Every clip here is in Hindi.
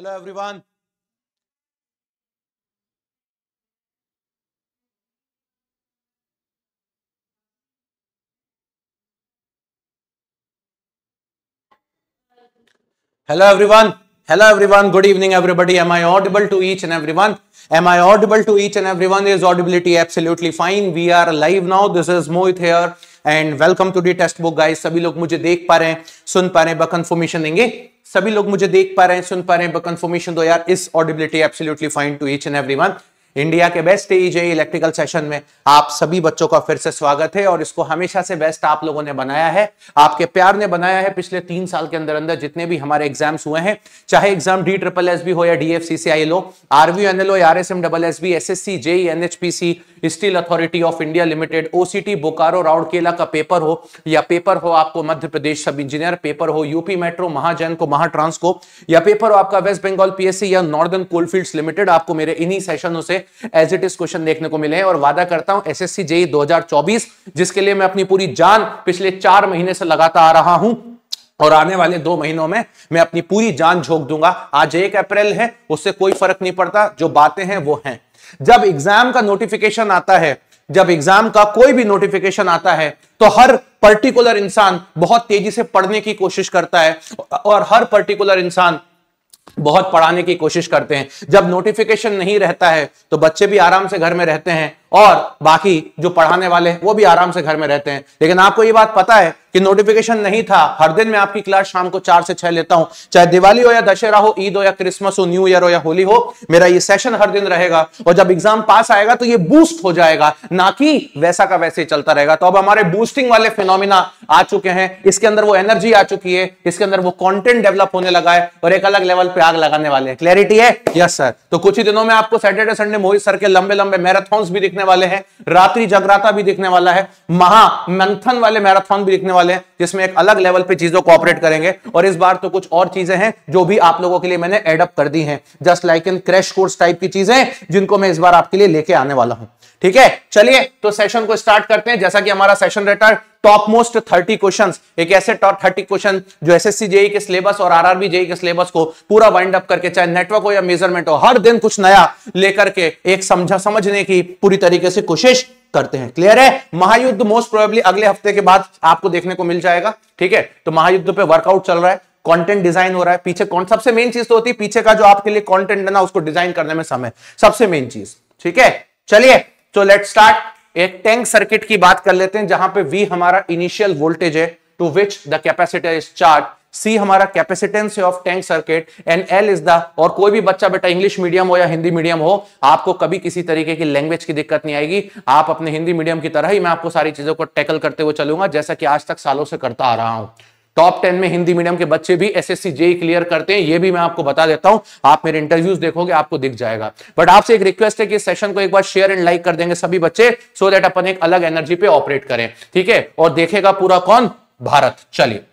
Hello everyone hello everyone hello everyone good evening everybody am I audible to each and everyone am I audible to each and everyone is audibility absolutely fine we are live now this is Mohit here and welcome to the Testbook guys सभी लोग मुझे देख पा रहे हैं सुन पा रहे हैं बकन फॉर्मेशन देंगे सभी लोग मुझे देख पा रहे हैं सुन पा रहे हैं कंफर्मेशन दो यार इस audibility absolutely fine to each and everyone India के बेस्ट इलेक्ट्रिकल सेशन में आप सभी बच्चों का फिर से स्वागत है और इसको हमेशा से बेस्ट आप लोगों ने बनाया है आपके प्यार ने बनाया है पिछले तीन साल के अंदर अंदर जितने भी हमारे एग्जाम्स हुए हैं चाहे exam D triple S B हो या D F C C I RV N L O R S M double S B S S C JE N H P C Steel Authority of India Limited OCT Bokaro Rourkela का पेपर हो या पेपर हो आपको Madhya Pradesh sub engineer paper हो यूपी मेट्रो महाजन को महाट्रांस को या पेपर हो आपका वेस्ट बंगाल पीएससी या नॉर्दर्न कोलफील्ड लिमिटेड आपको मेरे इन्हीं सेशनों से एज इट इज क्वेश्चन देखने को मिले हैं और वादा करता हूं एस जेई 2024 जिसके लिए मैं अपनी पूरी जान पिछले चार महीने से लगाता आ रहा हूं और आने वाले दो महीनों में मैं अपनी पूरी जान झोंक दूंगा आज एक अप्रैल है उससे कोई फर्क नहीं पड़ता जो बातें हैं वो हैं जब एग्जाम का नोटिफिकेशन आता है जब एग्जाम का कोई भी नोटिफिकेशन आता है तो हर पर्टिकुलर इंसान बहुत तेजी से पढ़ने की कोशिश करता है और हर पर्टिकुलर इंसान बहुत पढ़ाने की कोशिश करते हैं जब नोटिफिकेशन नहीं रहता है तो बच्चे भी आराम से घर में रहते हैं और बाकी जो पढ़ाने वाले हैं वो भी आराम से घर में रहते हैं लेकिन आपको ये बात पता है कि नोटिफिकेशन नहीं था हर दिन मैं आपकी क्लास शाम को चार से छह लेता हूं चाहे दिवाली हो या दशहरा हो ईद हो या क्रिसमस हो न्यू ईयर हो या होली हो मेरा ये सेशन हर दिन रहेगा और जब एग्जाम पास आएगा तो ये बूस्ट हो जाएगा ना कि वैसा का वैसे चलता रहेगा तो अब हमारे बूस्टिंग वाले फिनोमिना आ चुके हैं इसके अंदर वो एनर्जी आ चुकी है इसके अंदर वो कॉन्टेंट डेवलप होने लगा है और एक अलग लेवल पे आग लगाने वाले हैं क्लैरिटी है यस सर तो कुछ ही दिनों में आपको सैटरडे संडे मोहित सर के लंबे लंबे मैराथॉन्स भी दिखने देखने वाले हैं रात्रि जगराता भी देखने वाला है महा मंथन वाले मैराथन भी देखने वाले हैं जिसमें एक अलग लेवल पे चीजों को ऑपरेट करेंगे और इस बार तो कुछ और चीजें हैं जो भी आप लोगों के लिए मैंने एडअप कर दी है just like in crash course type की चीजें जिनको मैं इस बार आपके लिए लेके आने वाला हूं ठीक है चलिए तो सेशन को स्टार्ट करते हैं जैसा कि हमारा सेशन रहता है टॉप मोस्ट थर्टी क्वेश्चन एक ऐसे टॉप थर्टी क्वेश्चन जो एसएससी जेई e के सिलेबस और आरआरबी जेई e के सिलेबस को पूरा वाइंड अप करके चाहे नेटवर्क हो या मेजरमेंट हो हर दिन कुछ नया लेकर के एक समझा समझने की पूरी तरीके से कोशिश करते हैं क्लियर है महायुद्ध मोस्ट प्रोबेबली अगले हफ्ते के बाद आपको देखने को मिल जाएगा ठीक है तो महायुद्ध पे वर्कआउट चल रहा है कंटेंट डिजाइन हो रहा है पीछे कौन सबसे मेन चीज तो होती है पीछे का जो आपके लिए कंटेंट है ना उसको डिजाइन करने में समय सबसे मेन चीज ठीक है चलिए तो लेट स्टार्ट एक टैंक सर्किट की बात कर लेते हैं जहां पे वी हमारा इनिशियल वोल्टेज है to which the capacitor is charge C हमारा capacitance of tank circuit and L is the और कोई भी बच्चा बेटा इंग्लिश मीडियम हो या हिंदी मीडियम हो आपको कभी किसी तरीके की लैंग्वेज की दिक्कत नहीं आएगी आप अपने हिंदी मीडियम की तरह ही मैं आपको सारी चीजों को टैकल करते हुए चलूंगा जैसा कि आज तक सालों से करता आ रहा हूं टॉप टेन में हिंदी मीडियम के बच्चे भी एस एस क्लियर करते हैं ये भी मैं आपको बता देता हूं आप मेरे इंटरव्यूज देखोगे आपको दिख जाएगा बट आपसे एक रिक्वेस्ट है कि सेशन को एक बार शेयर एंड लाइक कर देंगे सभी बच्चे सो देट अपन एक अलग एनर्जी पे ऑपरेट करें ठीक है और देखेगा पूरा कौन भारत चलिए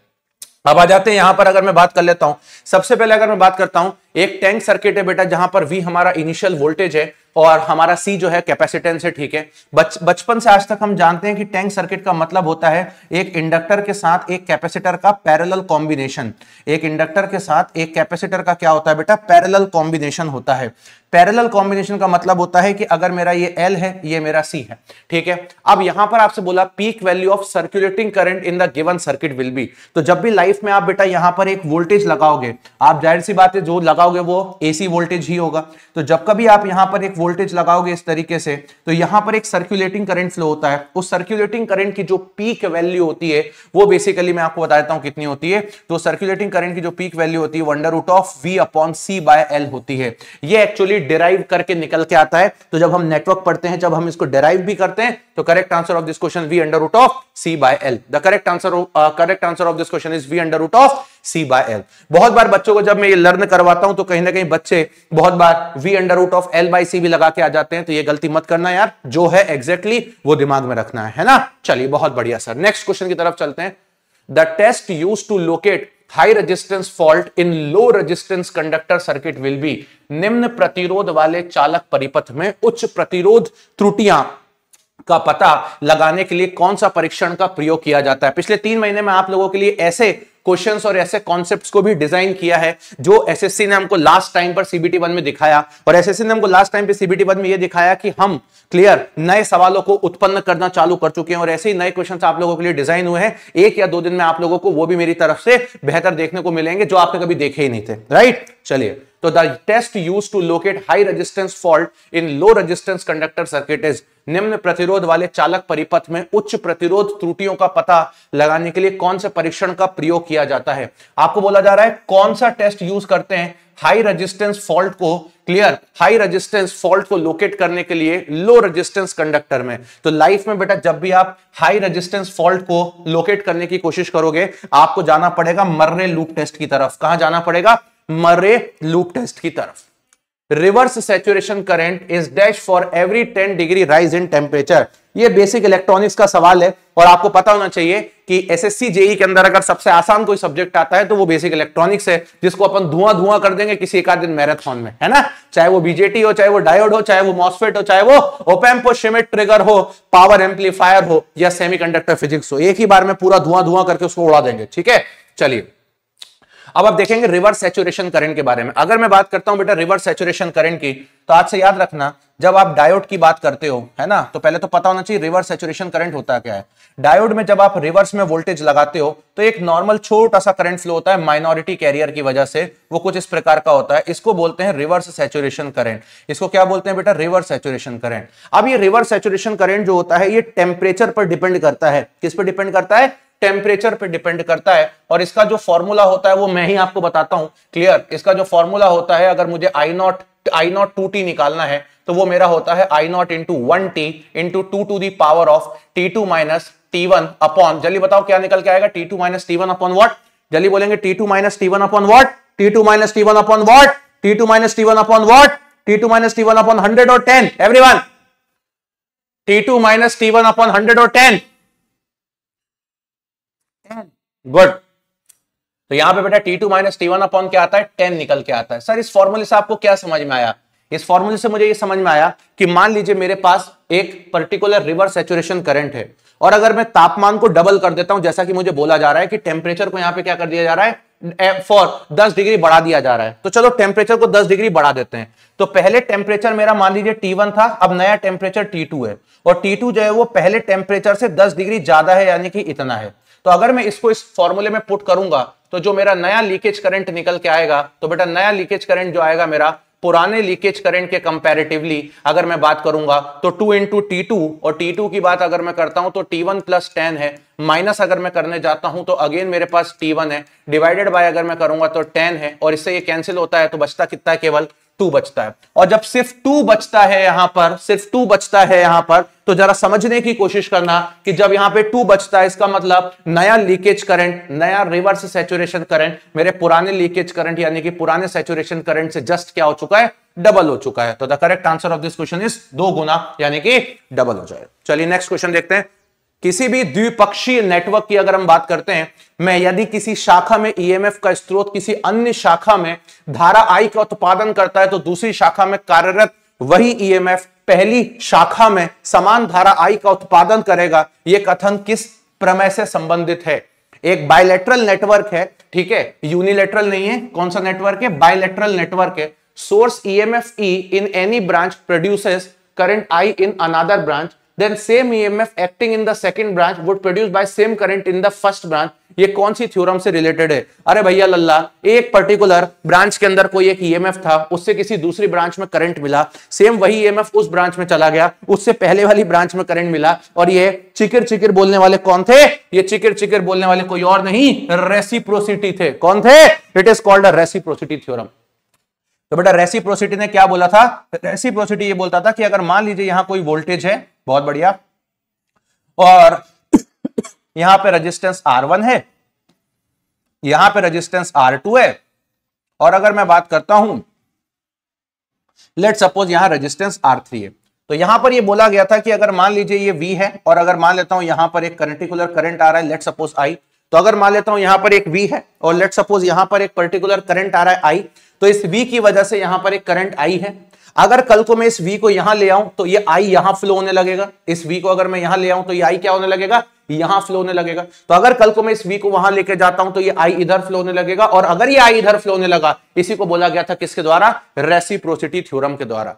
अब आ जाते हैं यहां पर अगर मैं बात कर लेता हूं सबसे पहले अगर मैं बात करता हूं एक टैंक सर्किट है बेटा जहां पर वी हमारा इनिशियल वोल्टेज है और हमारा सी जो है कैपेसिटेंस है ठीक है बच बचपन से आज तक हम जानते हैं कि टैंक सर्किट का मतलब होता है एक इंडक्टर के साथ एक कैपेसिटर का पैरेलल कॉम्बिनेशन एक इंडक्टर के साथ एक कैपेसिटर का क्या होता है बेटा पैरेलल कॉम्बिनेशन होता है पैरेलल कॉम्बिनेशन का मतलब होता है कि अगर मेरा ये एल है ये मेरा सी है ठीक है अब यहां पर आपसे बोला peak value of circulating current in the given circuit will be तो जब भी लाइफ में आप बेटा यहां पर एक वोल्टेज लगाओगे आप जाहिर सी बात है जो लगाओगे वो एसी वोल्टेज ही होगा तो जब कभी आप यहां पर एक वोल्टेज लगाओगे इस तरीके से तो यहां पर एक सर्कुलेटिंग करंट फ्लो होता है उस सर्कुलेटिंग करंट की जो पीक वैल्यू होती है वो बेसिकली मैं आपको बता देता हूं कितनी होती है तो सर्कुलेटिंग करंट की जो पीक वैल्यू होती है under root of V upon C by L होती है ये एक्चुअली डिराइव करके निकल के आता है तो जब हम नेटवर्क पढ़ते हैं जब हम इसको डिराइव भी करते हैं तो correct answer of this question V under root of C by L the correct answer correct answer of this question is V under root of C by L बहुत बार बच्चों को जब मैं ये लर्न करवाता हूं तो कहीं ना कहीं बच्चे बहुत बार V under root of L by C भी लगा के आ जाते हैं तो ये गलती मत करना यार जो है एग्जैक्टली exactly वो दिमाग में रखना है है ना चलिए बहुत बढ़िया सर नेक्स्ट क्वेश्चन की तरफ चलते हैं the test use to locate high resistance fault in low resistance conductor circuit will be निम्न प्रतिरोध वाले चालक परिपथ में उच्च प्रतिरोध त्रुटियां का पता लगाने के लिए कौन सा परीक्षण का प्रयोग किया जाता है पिछले तीन महीने में आप लोगों के लिए ऐसे क्वेश्चंस और ऐसे कॉन्सेप्ट्स को भी डिजाइन किया है जो एसएससी ने हमको लास्ट टाइम पर सीबीटी वन में दिखाया और एसएससी ने हमको लास्ट टाइम पे सीबीटी वन में यह दिखाया कि हम क्लियर नए सवालों को उत्पन्न करना चालू कर चुके हैं और ऐसे ही नए क्वेश्चन आप लोगों के लिए डिजाइन हुए हैं एक या दो दिन में आप लोगों को वो भी मेरी तरफ से बेहतर देखने को मिलेंगे जो आपने कभी देखे ही नहीं थे राइट चलिए तो the test use to locate high resistance fault in low resistance conductor circuit is निम्न प्रतिरोध वाले चालक परिपथ में उच्च प्रतिरोध त्रुटियों का पता लगाने के लिए कौन से परीक्षण का प्रयोग किया किया जाता है आपको बोला जा रहा है कौन सा टेस्ट यूज करते हैं हाई रेजिस्टेंस फॉल्ट को क्लियर हाई रेजिस्टेंस फॉल्ट को लोकेट करने के लिए लो रेजिस्टेंस कंडक्टर में तो लाइफ में बेटा जब भी आप हाई रेजिस्टेंस फॉल्ट को लोकेट करने की कोशिश करोगे आपको जाना पड़ेगा मर्रे लूप टेस्ट की तरफ कहां जाना पड़ेगा मर्रे लूप टेस्ट की तरफ reverse saturation current is dash for every 10 degree rise in temperature ये बेसिक इलेक्ट्रॉनिक्स का सवाल है और आपको पता होना चाहिए कि एसएससी जेई e के अंदर अगर सबसे आसान कोई सब्जेक्ट आता है तो वो बेसिक इलेक्ट्रॉनिक्स है जिसको अपन धुआं धुआं कर देंगे किसी एक दिन मैराथन में है ना चाहे वो बीजेटी हो चाहे वो डायोड हो चाहे वो मॉसफेट हो चाहे वो ओपैम्प हो शिमिट ट्रिगर हो पावर एम्पलीफायर हो या सेमी फिजिक्स हो एक ही बार में पूरा धुआं धुआं करके उसको उड़ा देंगे ठीक है चलिए अब आप देखेंगे रिवर्स सेचुरेशन करंट के बारे में अगर मैं बात करता हूं बेटा रिवर्स सेचुरेशन करंट की तो आज से याद रखना जब आप डायोड की बात करते हो है ना तो पहले तो पता होना चाहिए रिवर्स सेचुरेशन करंट होता क्या है डायोड में जब आप रिवर्स में वोल्टेज लगाते हो तो एक नॉर्मल छोटा सा करंट फ्लो होता है माइनॉरिटी कैरियर की वजह से वो कुछ इस प्रकार का होता है इसको बोलते हैं रिवर्स सेचुरेशन करंट इसको क्या बोलते हैं बेटा रिवर्स सेचुरेशन करंट अब ये रिवर्स सेचुरेशन करंट जो होता है ये टेम्परेचर पर डिपेंड करता है किस पर डिपेंड करता है टेम्परेचर पे डिपेंड करता है और इसका जो फॉर्मूला होता है वो मैं ही आपको बताता हूं क्लियर इसका जो फॉर्मूला होता है अगर मुझे I naught I naught two T निकालना है तो वो मेरा होता है I naught into one T into two two the power of T two minus T one upon जल्दी बताओ क्या निकल के आएगा T two minus T one upon what जल्दी बोलेंगे T two minus T one upon what T two minus T one upon what T two minus T one upon what T two minus T one upon hundred और ten every one T two minus T one upon hundred और टेन गुड तो यहां पे बेटा T2 to minus T upon क्या आता है टेन निकल के आता है सर इस फॉर्मूले से आपको क्या समझ में आया इस फॉर्मूले से मुझे ये समझ में आया कि मान लीजिए मेरे पास एक पर्टिकुलर रिवर सेचुरेशन करंट है और अगर मैं तापमान को डबल कर देता हूं जैसा कि मुझे बोला जा रहा है कि टेम्परेचर को यहां पे क्या कर दिया जा रहा है फॉर 10 डिग्री बढ़ा दिया जा रहा है तो चलो टेम्परेचर को 10 डिग्री बढ़ा देते हैं तो पहले टेम्परेचर मेरा मान लीजिए वन था अब नया टेम्परेचर टू है और टू जो है वो पहले टेम्परेचर से दस डिग्री ज्यादा है यानी कि इतना है तो अगर मैं इसको इस फॉर्मूले में पुट करूंगा तो जो मेरा नया लीकेज करंट निकल के आएगा तो बेटा नया लीकेज करंट जो आएगा मेरा पुराने लीकेज करंट के कंपैरेटिवली अगर मैं बात करूंगा तो टू इंटू टी टू और टी टू की बात अगर मैं करता हूं तो टी वन प्लस टेन है माइनस अगर मैं करने जाता हूं तो अगेन मेरे पास टी वन है डिवाइडेड बाय अगर मैं करूंगा तो टेन है और इससे ये कैंसिल होता है तो बचता कितना है केवल टू बचता है और जब सिर्फ टू बचता है यहां पर सिर्फ टू बचता है यहां पर तो जरा समझने की कोशिश करना कि जब यहां पे टू बचता है इसका मतलब नया लीकेज करंट नया रिवर्स सेचुरेशन करंट मेरे पुराने लीकेज करंट यानी कि पुराने सेचुरेशन करंट से जस्ट क्या हो चुका है डबल हो चुका है तो the correct answer of this question is दो गुना यानी कि डबल हो जाए चलिए नेक्स्ट क्वेश्चन देखते हैं किसी भी द्विपक्षीय नेटवर्क की अगर हम बात करते हैं मैं यदि किसी शाखा में ईएमएफ e का स्रोत किसी अन्य शाखा में धारा आई का उत्पादन करता है तो दूसरी शाखा में कार्यरत वही ईएमएफ e पहली शाखा में समान धारा आई का उत्पादन करेगा यह कथन किस प्रमेय से संबंधित है एक बायलेटरल नेटवर्क है ठीक है यूनिलेटरल नहीं है कौन सा नेटवर्क है बायलेटरल नेटवर्क है source of E in any branch produces current I in another branch then same EMF acting in the second branch would produce by same current in the first branch ये कौन सी थ्योरम से रिलेटेड है अरे भैया लल्ला एक पर्टिकुलर ब्रांच के अंदर कोई एक ईएमएफ e था उससे किसी दूसरी ब्रांच में करंट मिला सेम वही ईएमएफ e उस ब्रांच में चला गया उससे पहले वाली ब्रांच में करंट मिला और ये चिकिर चिकिर बोलने वाले कौन थे ये चिकिर चिकिर बोलने वाले कोई और नहीं रेसिप्रोसिटी थे कौन थे it is called a reciprocity theorem तो बेटा रेसिप्रोसिटी ने क्या बोला था रेसिप्रोसिटी ये बोलता था कि अगर मान लीजिए यहां कोई वोल्टेज है बहुत बढ़िया और यहां पे रेजिस्टेंस R1 है यहां पे रेजिस्टेंस R2 है और अगर मैं बात करता हूं लेट सपोज यहां रेजिस्टेंस R3 है तो यहां पर ये बोला गया था कि अगर मान लीजिए ये V है और अगर मान लेता हूं यहां पर एक पर्टिकुलर करंट आ रहा है लेट सपोज I तो अगर मान लेता हूं यहां पर एक V है और लेट सपोज यहां पर एक पर्टिकुलर करंट आ रहा है I तो इस वी की वजह से यहां पर एक करंट आई है अगर कल को मैं इस वी को यहां ले आऊं तो ये आई यहां फ्लो होने लगेगा इस वी को अगर मैं यहां ले आऊं तो ये आई क्या होने लगेगा यहां फ्लो होने लगेगा तो अगर कल को मैं इस वी को वहां लेके जाता हूं तो ये आई इधर फ्लो होने लगेगा और अगर ये आई इधर फ्लो होने लगा इसी को बोला गया था किसके द्वारा रेसिप्रोसिटी थ्योरम के द्वारा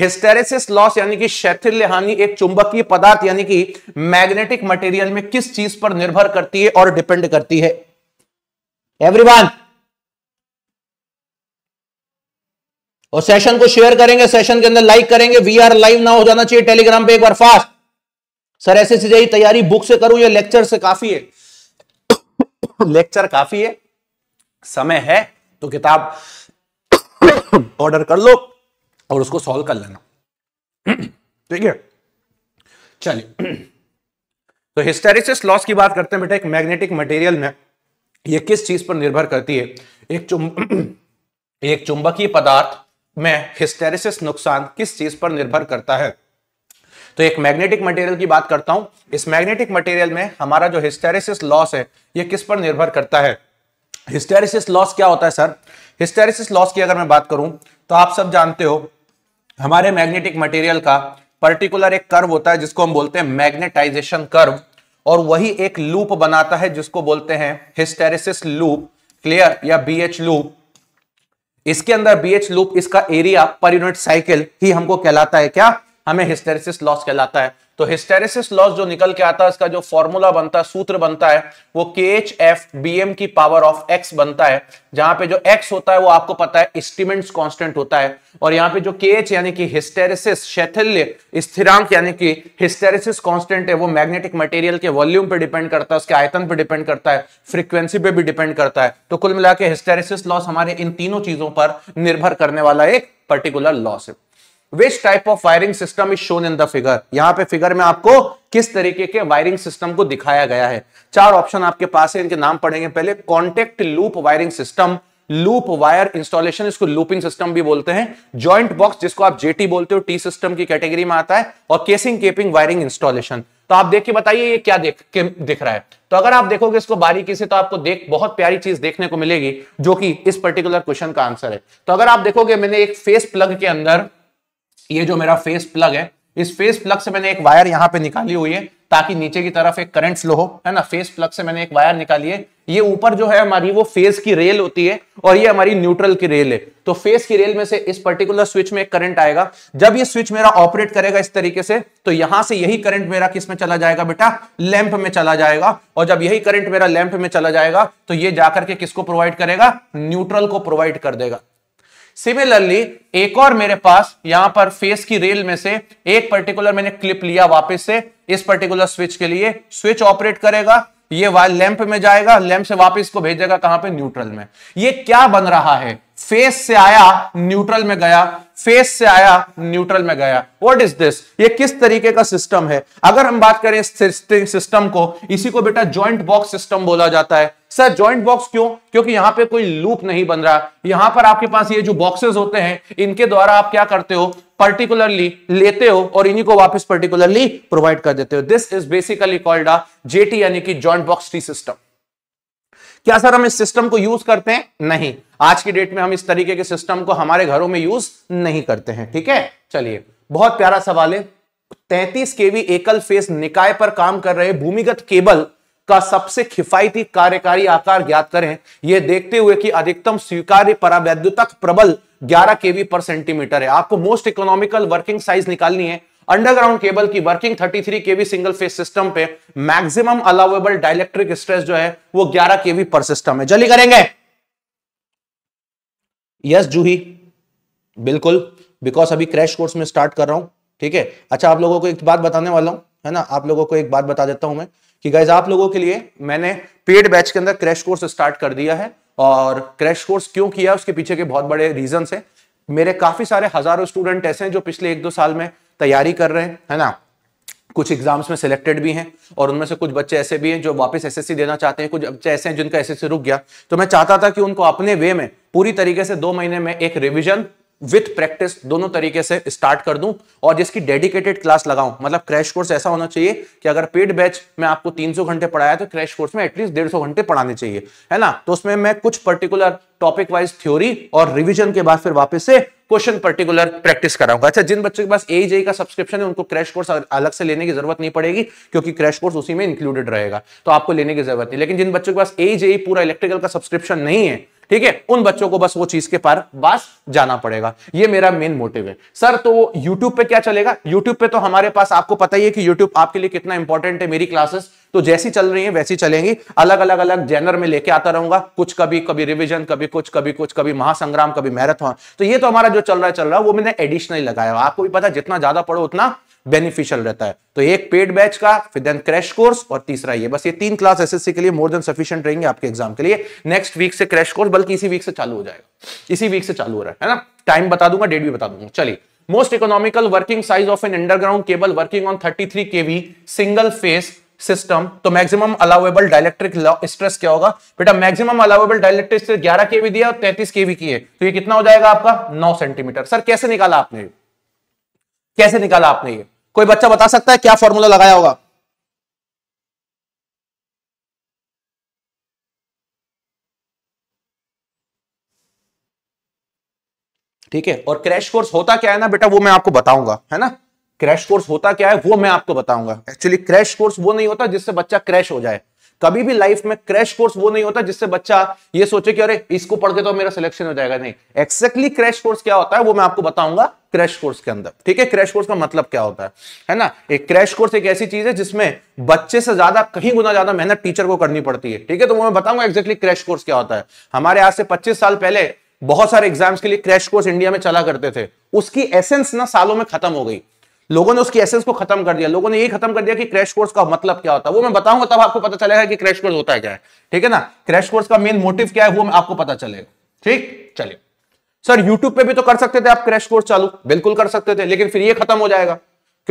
हिस्टेरेसिस लॉस यानी कि शैथिल्य हानि एक चुंबकीय पदार्थ यानी कि मैग्नेटिक मटेरियल में किस चीज पर निर्भर करती है और डिपेंड करती है एवरीवन और सेशन को शेयर करेंगे सेशन के अंदर लाइक करेंगे वी आर लाइव ना हो जाना चाहिए टेलीग्राम पे एक बार फास्ट सर ऐसे सीधे तैयारी बुक से करूं या लेक्चर से काफी है लेक्चर काफी है समय है तो किताब ऑर्डर कर लो और उसको सॉल्व कर लेना ठीक है चलिए तो हिस्टेरिसिस लॉस की बात करते हैं बेटा एक मैग्नेटिक मटेरियल में ये किस चीज पर निर्भर करती है एक चुंब एक चुंबकीय पदार्थ में हिस्टेरिसिस नुकसान किस चीज पर निर्भर करता है तो एक मैग्नेटिक मटेरियल की बात करता हूं इस मैग्नेटिक मटेरियल में हमारा जो हिस्टेरिसिस लॉस है ये किस पर निर्भर करता है हिस्टेरिसिस लॉस क्या होता है सर हिस्टेरिसिस लॉस की अगर मैं बात करूं तो आप सब जानते हो हमारे मैग्नेटिक मटेरियल का पर्टिकुलर एक कर्व होता है जिसको हम बोलते हैं मैग्नेटाइजेशन कर्व और वही एक लूप बनाता है जिसको बोलते हैं हिस्टेरिसिस लूप क्लियर या बीएच लूप इसके अंदर बीएच लूप इसका एरिया पर यूनिट साइकिल ही हमको कहलाता है क्या हमें हिस्टेरिसिस लॉस कहलाता है तो हिस्टेरिसिस लॉस जो निकल के आता है इसका जो फॉर्मूला बनता है सूत्र बनता है वो K H F B M की पावर ऑफ एक्स बनता है जहां पे जो एक्स होता है वो आपको पता है इस्टीमेंट्स कॉन्स्टेंट होता है और यहाँ पे जो के एच यानी कि हिस्टेरिसिस शैथिल्य स्थिरांक यानी कि हिस्टेरिसिस कॉन्स्टेंट है वो मैग्नेटिक मटेरियल के वॉल्यूम पे डिपेंड करता है उसके आयतन पर डिपेंड करता है फ्रिक्वेंसी पे भी डिपेंड करता है तो कुल मिला के हिस्टेरिसिस लॉस हमारे इन तीनों चीजों पर निर्भर करने वाला एक पर्टिकुलर लॉस है which type of wiring system is shown in the figure यहां पे फिगर में आपको किस तरीके के वायरिंग सिस्टम को दिखाया गया है चार ऑप्शन आपके पास है इनके नाम पढ़ेंगे पहले contact loop wiring system loop wire installation इसको लूपिंग सिस्टम भी बोलते हैं जॉइंट बॉक्स जिसको आप जेटी बोलते हो टी सिस्टम की कैटेगरी में आता है और केसिंग केपिंग वायरिंग इंस्टॉलेशन तो आप देख के बताइए ये क्या देख के दिख रहा है तो अगर आप देखोगे इसको बारीकी से तो आपको देख बहुत प्यारी चीज देखने को मिलेगी जो कि इस पर्टिकुलर क्वेश्चन का आंसर है तो अगर आप देखोगे मैंने एक फेस प्लग के अंदर ये जो मेरा फेस प्लग है इस फेस प्लग से मैंने एक वायर यहाँ पे निकाली हुई है ताकि नीचे की तरफ एक करंट फ्लो हो है ना फेस प्लग से मैंने एक वायर निकाली है ये ऊपर जो है हमारी वो फेस की रेल होती है और ये हमारी न्यूट्रल की रेल है तो फेस की रेल में से इस पर्टिकुलर स्विच में एक करंट आएगा जब ये स्विच मेरा ऑपरेट करेगा इस तरीके से तो यहां से यही करंट मेरा किस में चला जाएगा बेटा लैंप में चला जाएगा और जब यही करंट मेरा लैंप में चला जाएगा तो ये जाकर के किसको प्रोवाइड करेगा न्यूट्रल को प्रोवाइड कर देगा सिमिलरली एक और मेरे पास यहां पर फेस की रेल में से एक पर्टिकुलर मैंने क्लिप लिया वापस से इस पर्टिकुलर स्विच के लिए स्विच ऑपरेट करेगा ये वायर लैंप में जाएगा लैंप से वापस को भेजेगा कहां पे न्यूट्रल में ये क्या बन रहा है फेस से आया न्यूट्रल में गया फेस से आया न्यूट्रल में गया व्हाट इज दिस ये किस तरीके का सिस्टम है अगर हम बात करें सिस्टम को इसी को बेटा ज्वाइंट बॉक्स सिस्टम बोला जाता है सर ज्वाइंट बॉक्स क्यों क्योंकि यहां पे कोई लूप नहीं बन रहा यहां पर आपके पास ये जो बॉक्सेस होते हैं इनके द्वारा आप क्या करते हो पर्टिकुलरली लेते हो और इन्हीं को वापस पर्टिकुलरली प्रोवाइड कर देते हो this is basically called a JT यानी कि ज्वाइंट बॉक्स ट्री सिस्टम क्या सर हम इस सिस्टम को यूज करते हैं नहीं आज की डेट में हम इस तरीके के सिस्टम को हमारे घरों में यूज नहीं करते हैं ठीक है चलिए बहुत प्यारा सवाल है 33 केवी एकल फेस निकाय पर काम कर रहे भूमिगत केबल का सबसे किफायती कार्यकारी आकार ज्ञात करें यह देखते हुए कि अधिकतम स्वीकार्य परावैद्युतक प्रबल 11 केवी पर सेंटीमीटर है आपको मोस्ट इकोनॉमिकल वर्किंग साइज निकालनी है अंडरग्राउंड केबल की working 33 KV single phase system पे मैक्सिमम अलाउेबल डायलेक्ट्रिक स्ट्रेस जो है वो 11 केवी पर सिस्टम है जल्दी करेंगे यस जूही बिल्कुल बिकॉज अभी क्रैश कोर्स में स्टार्ट कर रहा हूं ठीक है अच्छा आप लोगों को एक बात बताने वाला हूं है ना आप लोगों को एक बात बता देता हूं मैं कि गाइज आप लोगों के लिए मैंने पेड बैच के अंदर क्रैश कोर्स स्टार्ट कर दिया है और क्रैश कोर्स क्यों किया उसके पीछे के बहुत बड़े रीजन है मेरे काफी सारे हजारों स्टूडेंट ऐसे हैं जो पिछले एक दो साल में तैयारी कर रहे हैं है ना कुछ एग्जाम्स में सिलेक्टेड भी हैं और उनमें से कुछ बच्चे ऐसे भी हैं जो वापस एसएससी देना चाहते हैं कुछ बच्चे ऐसे हैं जिनका एसएससी रुक गया तो मैं चाहता था कि उनको अपने वे में पूरी तरीके से दो महीने में एक रिविजन विथ प्रैक्टिस दोनों तरीके से स्टार्ट कर दूं और जिसकी डेडिकेटेड क्लास लगाऊं मतलब क्रैश कोर्स ऐसा होना चाहिए कि अगर पेड बैच में आपको 300 घंटे पढ़ाया तो क्रैश कोर्स में एटलीस्ट सौ घंटे पढ़ाने चाहिए है ना तो उसमें मैं कुछ पर्टिकुलर टॉपिक वाइज थ्योरी और रिविजन के बाद फिर वापस से क्वेश्चन पर्टिकुलर प्रैक्टिस कराऊंगा अच्छा जिन बच्चों के पास ए का सब्सक्रिप्शन है उनको क्रैश कोर्स अलग से लेने की जरूरत नहीं पड़ेगी क्योंकि क्रैश कोर्स उसी में इंक्लूडेड रहेगा तो आपको लेने की जरूरत नहीं लेकिन जिन बच्चों के पास ए पूरा इलेक्ट्रिकल का सब्सक्रिप्शन नहीं है ठीक है उन बच्चों को बस वो चीज के पार बस जाना पड़ेगा ये मेरा मेन मोटिव है सर तो यूट्यूब पे क्या चलेगा यूट्यूब पे तो हमारे पास आपको पता ही है कि यूट्यूब आपके लिए कितना इंपॉर्टेंट है मेरी क्लासेस तो जैसी चल रही है वैसी चलेंगी अलग अलग अलग जेनर में लेके आता रहूंगा कुछ कभी कभी रिविजन कभी कुछ कभी कुछ कभी महासंग्राम कभी मैराथन तो ये तो हमारा जो चल रहा है चल रहा है वो मैंने एडिशनल लगाया आपको भी पता जितना ज्यादा पढ़ो उतना बेनिफिशियल रहता है तो एक पेड बैच का फिर देन क्रैश कोर्स और तीसरा ये बस ये तीन क्लास एसएससी के लिए मोर देन सफिशियंट रहेंगे आपके एग्जाम के लिए नेक्स्ट वीक से क्रैश कोर्स बल्कि इसी वीक से चालू हो जाएगा इसी वीक से चालू हो रहा है ना टाइम बता दूंगा डेट भी बता दूंगा चलिए most economical working size of an underground cable working on 33 KV single phase system तो मैक्सिमम अलाउेबल डायलेक्ट्रिक स्ट्रेस क्या होगा बेटा maximum allowable dielectric stress 11 KV दिया और 33 केवी की है तो ये कितना हो जाएगा आपका 9 सेंटीमीटर सर कैसे निकाला आपने कैसे निकाला आपने ये कोई बच्चा बता सकता है क्या फॉर्मूला लगाया होगा ठीक है और क्रैश कोर्स होता क्या है ना बेटा वो मैं आपको बताऊंगा है ना क्रैश कोर्स होता क्या है वो मैं आपको बताऊंगा एक्चुअली क्रैश कोर्स वो नहीं होता जिससे बच्चा क्रैश हो जाए कभी भी लाइफ में क्रैश कोर्स वो नहीं होता जिससे बच्चा ये सोचे कि अरे इसको पढ़ के तो मेरा सिलेक्शन हो जाएगा नहीं एक्सैक्टली क्रैश कोर्स क्या होता है वो मैं आपको बताऊंगा क्रैश कोर्स के अंदर ठीक है क्रैश कोर्स का मतलब क्या होता है है ना एक क्रैश कोर्स एक ऐसी चीज है जिसमें बच्चे से ज्यादा कहीं गुना ज्यादा मेहनत टीचर को करनी पड़ती है ठीक है तो वो मैं बताऊंगा एक्जैक्टली क्रैश कोर्स क्या होता है हमारे आज से पच्चीस साल पहले बहुत सारे एग्जाम्स के लिए क्रैश कोर्स इंडिया में चला करते थे उसकी एसेंस ना सालों में खत्म हो गई लोगों ने उसकी एसेंस को खत्म कर दिया लोगों ने ये खत्म कर दिया कि क्रैश कोर्स का मतलब क्या होता है वो मैं बताऊंगा तब आपको पता चलेगा कि क्रैश कोर्स होता है क्या है ठीक है ना क्रैश कोर्स का मेन मोटिव क्या है वो आपको पता चलेगा ठीक चलिए सर यूट्यूब पे भी तो कर सकते थे आप क्रैश कोर्स चालू बिल्कुल कर सकते थे लेकिन फिर ये खत्म हो जाएगा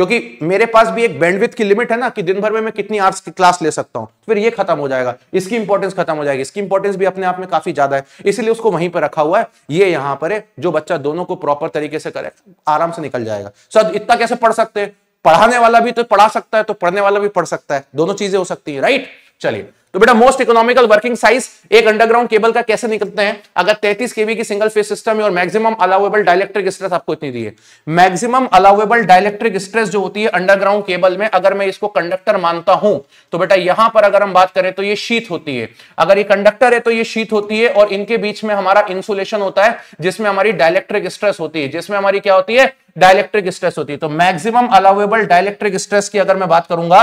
क्योंकि मेरे पास भी एक बैंडविथ की लिमिट है ना कि दिन भर में मैं कितनी आर्ट्स की क्लास ले सकता हूं फिर ये खत्म हो जाएगा इसकी इंपॉर्टेंस खत्म हो जाएगी इसकी इंपॉर्टेंस भी अपने आप में काफी ज्यादा है इसीलिए उसको वहीं पर रखा हुआ है ये यहां पर है जो बच्चा दोनों को प्रॉपर तरीके से करे आराम से निकल जाएगा सर इतना कैसे पढ़ सकते हैं पढ़ाने वाला भी तो पढ़ा सकता है तो पढ़ने वाला भी पढ़ सकता है दोनों चीजें हो सकती है राइट चलिए तो बेटा मोस्ट इकोनॉमिकल वर्किंग साइज एक अंडरग्राउंड केबल का कैसे निकलते हैं अगर 33 केवी की सिंगल फेस सिस्टम है और मैक्सिमम अलाउेबल डायलेक्ट्रिक स्ट्रेस आपको इतनी दी है मैक्सिमम अलाउेबल डायलेक्ट्रिक स्ट्रेस जो होती है अंडरग्राउंड केबल में अगर मैं इसको कंडक्टर मानता हूं तो बेटा यहां पर अगर हम बात करें तो ये शीत होती है अगर ये कंडक्टर है तो ये शीत होती है और इनके बीच में हमारा इंसुलेशन होता है जिसमें हमारी डायलेक्ट्रिक स्ट्रेस होती है जिसमें हमारी क्या होती है डायलेक्ट्रिक स्ट्रेस होती है तो मैक्सिमम अलाउेबल डायलेक्ट्रिक स्ट्रेस की अगर मैं बात करूंगा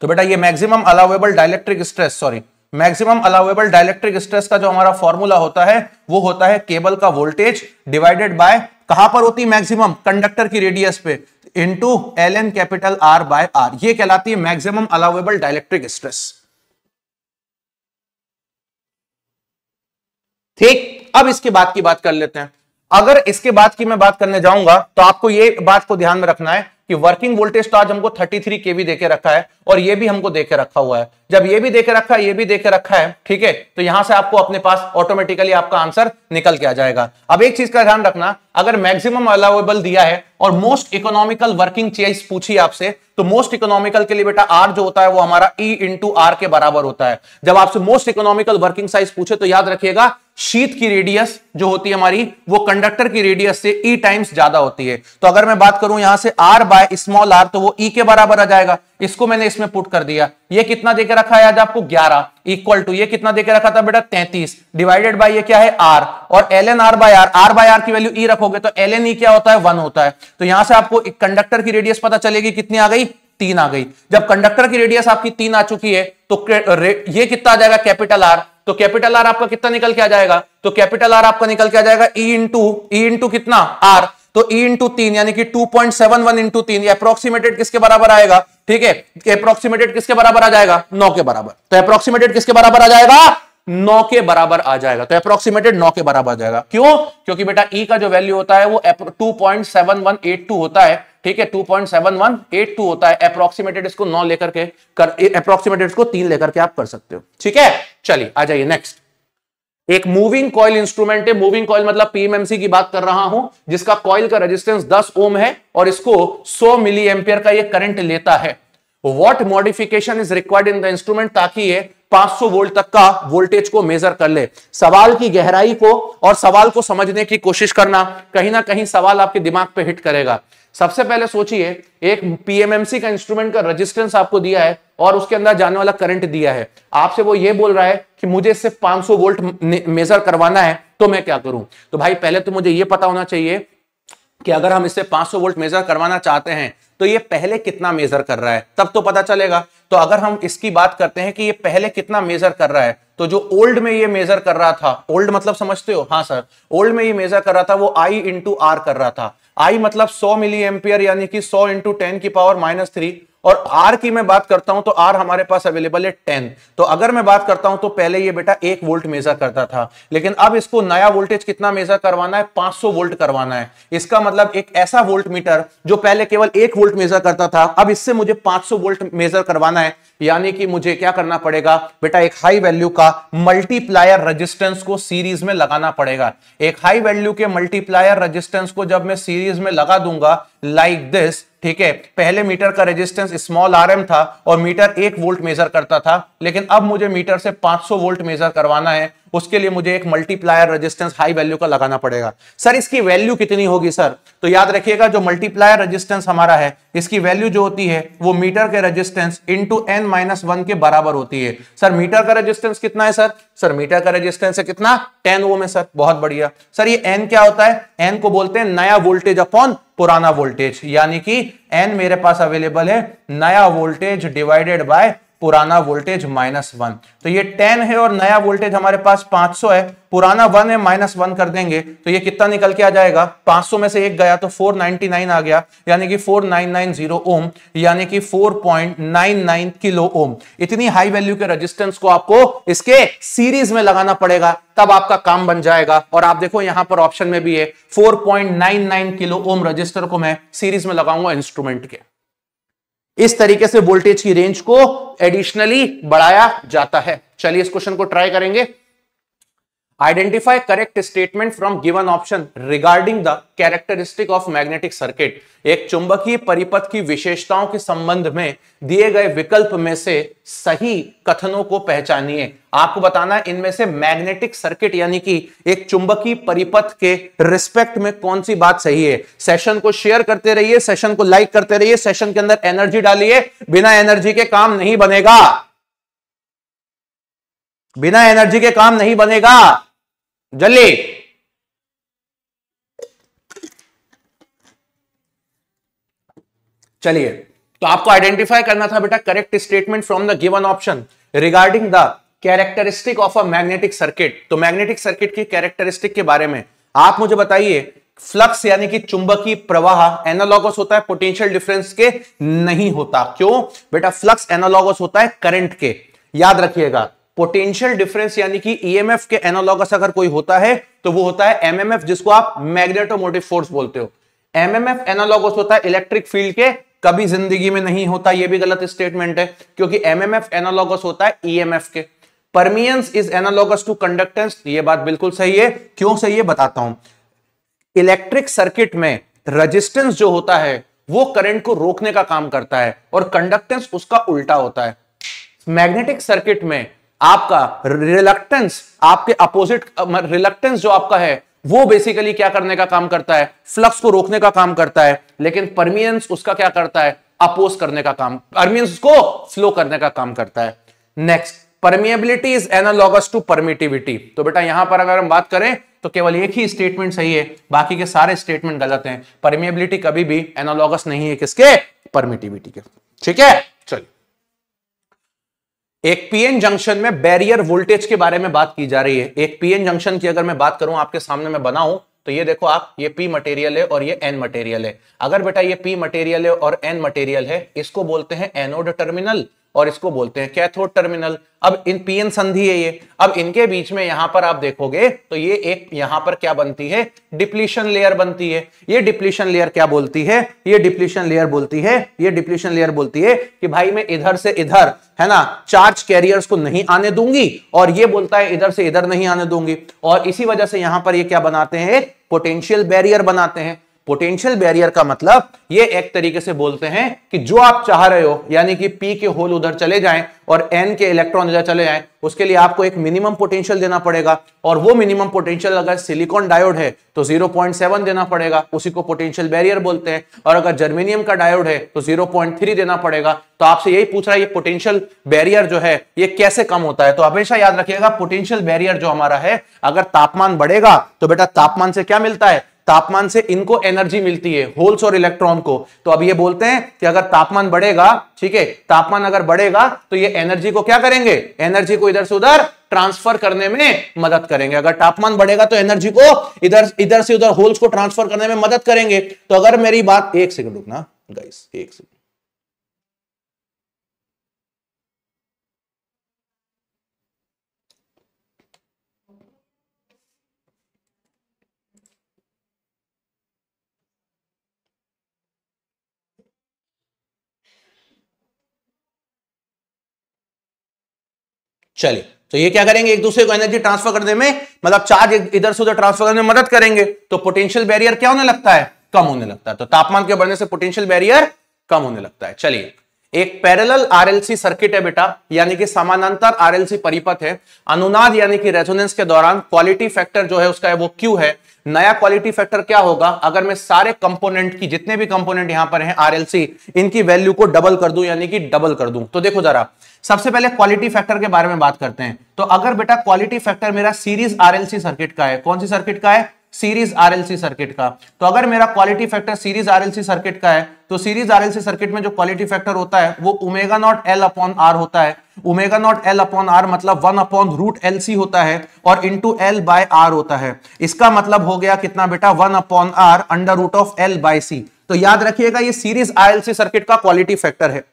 तो बेटा ये maximum allowable dielectric stress sorry maximum allowable dielectric stress का जो हमारा फॉर्मूला होता है वो होता है केबल का वोल्टेज डिवाइडेड बाय कहां पर होती है मैक्सिमम कंडक्टर की रेडियस पे into L N capital R by R ये कहलाती है मैक्सिमम अलाउेबल डायलेक्ट्रिक स्ट्रेस ठीक अब इसके बाद की बात कर लेते हैं अगर इसके बाद की मैं बात करने जाऊंगा तो आपको ये बात को ध्यान में रखना है कि वर्किंग वोल्टेज तो आज हमको 33 केवी देके रखा है और ये भी हमको देके रखा हुआ है जब ये भी देके रखा है ये भी देके रखा है ठीक है तो यहां से आपको अपने पास ऑटोमेटिकली आपका आंसर निकल के आ जाएगा अब एक चीज का ध्यान रखना अगर मैक्सिमम अलाउेबल दिया है और मोस्ट इकोनॉमिकल वर्किंग चेज पूछी आपसे तो मोस्ट इकोनॉमिकल के लिए बेटा आर जो होता है वो हमारा ई इंटू आर के बराबर होता है जब आपसे मोस्ट इकोनॉमिकल वर्किंग साइज पूछे तो याद रखिएगा शीत की रेडियस जो होती है हमारी वो कंडक्टर की रेडियस से ई e टाइम्स ज्यादा होती है तो अगर मैं बात करूं यहां से आर बाय स्मॉल आर तो वो ई e के बराबर आ जाएगा इसको मैंने इसमें पुट कर दिया ये कितना देकर रखा है आज आपको 11 इक्वल टू ये कितना देकर रखा था बेटा 33 डिवाइडेड बाय ये क्या है आर और L N R by R R by R की वैल्यू ई e रखोगे तो एल एन ई क्या होता है वन होता है तो यहां से आपको एक कंडक्टर की रेडियस पता चलेगी कितनी आ गई तीन आ गई जब कंडक्टर की रेडियस आपकी तीन आ चुकी है तो ये कितना आ जाएगा कैपिटल आर तो कैपिटल आर आपका कितना निकल के आ जाएगा तो कैपिटल आर आपका निकल के आ जाएगा ई इंटू ई इंटू कितना आर तो ई e इंटू तीन यानी कि two point seven one into तीन अप्रोक्सीमेटेड किसके बराबर आएगा ठीक है अप्रोक्सीमेटेड किसके बराबर आ जाएगा नौ के बराबर तो अप्रोक्सीमेटेड किसके बराबर आ जाएगा नौ के बराबर आ जाएगा तो अप्रोक्सीमेटेड नौ के बराबर आ जाएगा क्यों क्योंकि बेटा ई e का जो वैल्यू होता है वो two point seven one eight two होता है ठीक है two point seven one eight two होता है अप्रोक्सीमेटेड इसको नौ लेकर के कर अप्रोक्सीमेटेड इसको तीन लेकर के आप कर सकते हो ठीक है चलिए आ जाइए नेक्स्ट एक मूविंग कॉइल इंस्ट्रूमेंट है मूविंग कॉइल मतलब पीएमएमसी की बात कर रहा हूं जिसका कॉइल का रेजिस्टेंस 10 ओम है और इसको 100 मिली एम्पियर का ये करंट लेता है what modification is required in the instrument ताकि ये 500 वोल्ट तक का वोल्टेज को मेजर कर ले सवाल की गहराई को और सवाल को समझने की कोशिश करना कहीं ना कहीं सवाल आपके दिमाग पे हिट करेगा सबसे पहले सोचिए एक पीएमएमसी का इंस्ट्रूमेंट का रेजिस्टेंस आपको दिया है और उसके अंदर जाने वाला करंट दिया है आपसे वो ये बोल रहा है कि मुझे इससे 500 वोल्ट मेजर करवाना है तो मैं क्या करूं तो भाई पहले तो मुझे ये पता होना चाहिए कि अगर हम इससे 500 वोल्ट मेजर करवाना चाहते हैं तो ये पहले कितना मेजर कर रहा है तब तो पता चलेगा तो अगर हम इसकी बात करते हैं कि ये पहले कितना मेजर कर रहा है तो जो ओल्ड में ये मेजर कर रहा था ओल्ड मतलब समझते हो हाँ सर ओल्ड में ये मेजर कर रहा था वो आई इंटू आर कर रहा था आई मतलब 100 मिली एम्पियर यानी कि 100 इंटू टेन की पावर माइनस थ्री और आर की मैं बात करता हूं तो आर हमारे पास अवेलेबल है टेन तो अगर मैं बात करता हूं तो पहले ये बेटा एक वोल्ट मेजर करता था लेकिन अब इसको नया वोल्टेज कितना मेजर करवाना है 500 वोल्ट करवाना है इसका मतलब एक ऐसा वोल्ट मीटर जो पहले केवल एक वोल्ट मेजर करता था अब इससे मुझे 500 वोल्ट मेजर करवाना है यानी कि मुझे क्या करना पड़ेगा बेटा एक हाई वैल्यू का मल्टीप्लायर रजिस्टेंस को सीरीज में लगाना पड़ेगा एक हाई वैल्यू के मल्टीप्लायर रजिस्टेंस को जब मैं सीरीज में लगा दूंगा लाइक like दिस ठीक है पहले मीटर का रेजिस्टेंस स्मॉल आरएम था और मीटर एक वोल्ट मेजर करता था लेकिन अब मुझे मीटर से 500 वोल्ट मेजर करवाना है उसके लिए मुझे एक मल्टीप्लायर रेजिस्टेंस हाई वैल्यू का लगाना पड़ेगा सर इसकी वैल्यू कितनी होगी सर तो याद रखिएगा जो मल्टीप्लायर रेजिस्टेंस हमारा है इसकी वैल्यू जो होती है वो मीटर के resistance into N minus one के बराबर होती है सर मीटर का रेजिस्टेंस कितना है सर सर मीटर का रेजिस्टेंस है कितना टेन ओम है सर बहुत बढ़िया सर ये एन क्या होता है एन को बोलते हैं नया वोल्टेज अपॉन पुराना वोल्टेज यानी कि एन मेरे पास अवेलेबल है नया वोल्टेज डिवाइडेड बाय पुराना वोल्टेज माइनस वन तो ये टेन है और नया वोल्टेज हमारे पास पांच सौ है पुराना वन है माइनस वन कर देंगे तो ये कितना निकल के आ जाएगा पांच सौ में से एक गया तो फोर नाइनटी नाइन आ गया यानी कि four nine nine zero ohm यानी कि four point nine nine kilo ohm इतनी हाई वैल्यू के रजिस्टेंस को आपको इसके सीरीज में लगाना पड़ेगा तब आपका काम बन जाएगा और आप देखो यहां पर ऑप्शन में भी है 4.99 किलो ओम रजिस्टर को मैं सीरीज में लगाऊंगा इंस्ट्रूमेंट के इस तरीके से वोल्टेज की रेंज को एडिशनली बढ़ाया जाता है चलिए इस क्वेश्चन को ट्राई करेंगे identify correct statement from given option regarding the characteristic of magnetic circuit एक चुंबकीय परिपथ की विशेषताओं के संबंध में दिए गए विकल्प में से सही कथनों को पहचानिए आपको बताना इनमें से मैग्नेटिक सर्किट यानी कि एक चुंबकीय परिपथ के रिस्पेक्ट में कौन सी बात सही है सेशन को शेयर करते रहिए सेशन को लाइक करते रहिए सेशन के अंदर एनर्जी डालिए बिना एनर्जी के काम नहीं बनेगा बिना एनर्जी के काम नहीं बनेगा जल्दी चलिए तो आपको आइडेंटिफाई करना था बेटा correct statement from the given option regarding the characteristic of a magnetic circuit तो मैग्नेटिक सर्किट की कैरेक्टरिस्टिक के बारे में आप मुझे बताइए फ्लक्स यानी कि चुंबकीय प्रवाह एनालॉगस होता है पोटेंशियल डिफरेंस के नहीं होता क्यों बेटा फ्लक्स एनालॉगस होता है करंट के याद रखिएगा पोटेंशियल डिफरेंस यानी कि ईएमएफ e के एनालॉगस अगर कोई होता है तो वो होता है एमएमएफ जिसको आप मैग्नेटोमोटिव फोर्स बोलते हो एमएमएफ एनालॉगस होता है इलेक्ट्रिक फील्ड के कभी जिंदगी में नहीं होता ये भी गलत स्टेटमेंट है क्योंकि एमएमएफ एनालॉगस होता है ईएमएफ e के permeance is analogous to conductance ये बात बिल्कुल सही है क्यों सही है बताता हूं इलेक्ट्रिक सर्किट में रजिस्टेंस जो होता है वो करंट को रोकने का काम करता है और कंडक्टेंस उसका उल्टा होता है मैग्नेटिक सर्किट में आपका रिलक्टेंस आपके अपोजिट रिलक्टेंस जो आपका है वो बेसिकली क्या करने का काम करता है फ्लक्स को रोकने का काम करता है लेकिन परमियंस उसका क्या करता है अपोज करने का काम परमियंस को फ्लो करने का काम करता है next permeability is analogous to permittivity तो बेटा यहां पर अगर हम बात करें तो केवल एक ही स्टेटमेंट सही है बाकी के सारे स्टेटमेंट गलत हैं परमिएबिलिटी कभी भी एनालॉगस नहीं है किसके परमिटिविटी के ठीक है चलिए एक पीएन जंक्शन में बैरियर वोल्टेज के बारे में बात की जा रही है एक पीएन जंक्शन की अगर मैं बात करूं आपके सामने मैं बनाऊं तो ये देखो आप ये पी मटेरियल है और ये एन मटेरियल है अगर बेटा ये पी मटेरियल है और एन मटेरियल है इसको बोलते हैं एनोड टर्मिनल और इसको बोलते हैं कैथोड टर्मिनल अब इन पीएन संधि है ये अब इनके बीच में यहां पर आप देखोगे तो ये एक यहां पर क्या बनती है डिप्लीशन लेयर बनती है ये डिप्लीशन लेयर क्या बोलती है ये डिप्लीशन लेयर बोलती है ये डिप्लीशन लेयर बोलती है कि भाई मैं इधर से इधर है ना चार्ज कैरियर्स को नहीं आने दूंगी और ये बोलता है इधर से इधर नहीं आने दूंगी और इसी वजह से यहां पर ये क्या बनाते हैं पोटेंशियल बैरियर बनाते हैं पोटेंशियल बैरियर का मतलब ये एक तरीके से बोलते हैं कि जो आप चाह रहे हो यानी कि पी के होल उधर चले जाएं और एन के इलेक्ट्रॉन इधर चले जाएं उसके लिए आपको एक मिनिमम पोटेंशियल देना पड़ेगा और वो मिनिमम पोटेंशियल अगर सिलिकॉन डायोड है तो 0.7 देना पड़ेगा उसी को पोटेंशियल बैरियर बोलते हैं और अगर जर्मेनियम का डायोड है तो जीरो देना पड़ेगा तो आपसे यही पूछ रहा है ये पोटेंशियल बैरियर जो है ये कैसे कम होता है तो हमेशा याद रखिएगा पोटेंशियल बैरियर जो हमारा है अगर तापमान बढ़ेगा तो बेटा तापमान से क्या मिलता है तापमान से इनको एनर्जी मिलती है होल्स और इलेक्ट्रॉन को तो अब ये बोलते हैं कि अगर तापमान बढ़ेगा ठीक है तापमान अगर बढ़ेगा तो ये एनर्जी को क्या करेंगे एनर्जी को इधर से उधर ट्रांसफर करने में मदद करेंगे अगर तापमान बढ़ेगा तो एनर्जी को इधर इधर से उधर होल्स को ट्रांसफर करने में मदद करेंगे तो अगर मेरी बात एक सेकंड रुकना गाइस एक सेकंड चलिए तो ये क्या करेंगे एक दूसरे को एनर्जी ट्रांसफर करने में मतलब चार्ज इधर से उधर ट्रांसफर करने में मदद करेंगे तो पोटेंशियल बैरियर क्या होने लगता है कम होने लगता है तो तापमान के बढ़ने से पोटेंशियल बैरियर कम होने लगता है चलिए एक पैरेलल आरएलसी सर्किट है बेटा यानी कि समानांतर आरएलसी परिपथ है अनुनाद यानी कि रेजोनेंस के दौरान क्वालिटी फैक्टर जो है उसका है वो क्यू है नया क्वालिटी फैक्टर क्या होगा अगर मैं सारे कंपोनेंट की जितने भी कंपोनेंट यहां पर हैं आरएलसी इनकी वैल्यू को डबल कर दूं यानी कि डबल कर दूं तो देखो जरा सबसे पहले क्वालिटी फैक्टर के बारे में बात करते हैं तो अगर बेटा क्वालिटी फैक्टर मेरा सीरीज आरएलसी सर्किट का है कौन सी सर्किट का है सीरीज आरएलसी सर्किट का तो अगर मेरा quality factor series RLC circuit का है तो सीरीज आरएलसी सर्किट में जो क्वालिटी फैक्टर होता है वो omega naught L upon R होता है omega naught L upon R मतलब one upon root L C होता है और इंटू एल बाय आर होता है इसका मतलब हो गया कितना बेटा one upon R under root of L by C तो याद रखिएगा ये सीरीज आरएलसी सर्किट का क्वालिटी फैक्टर है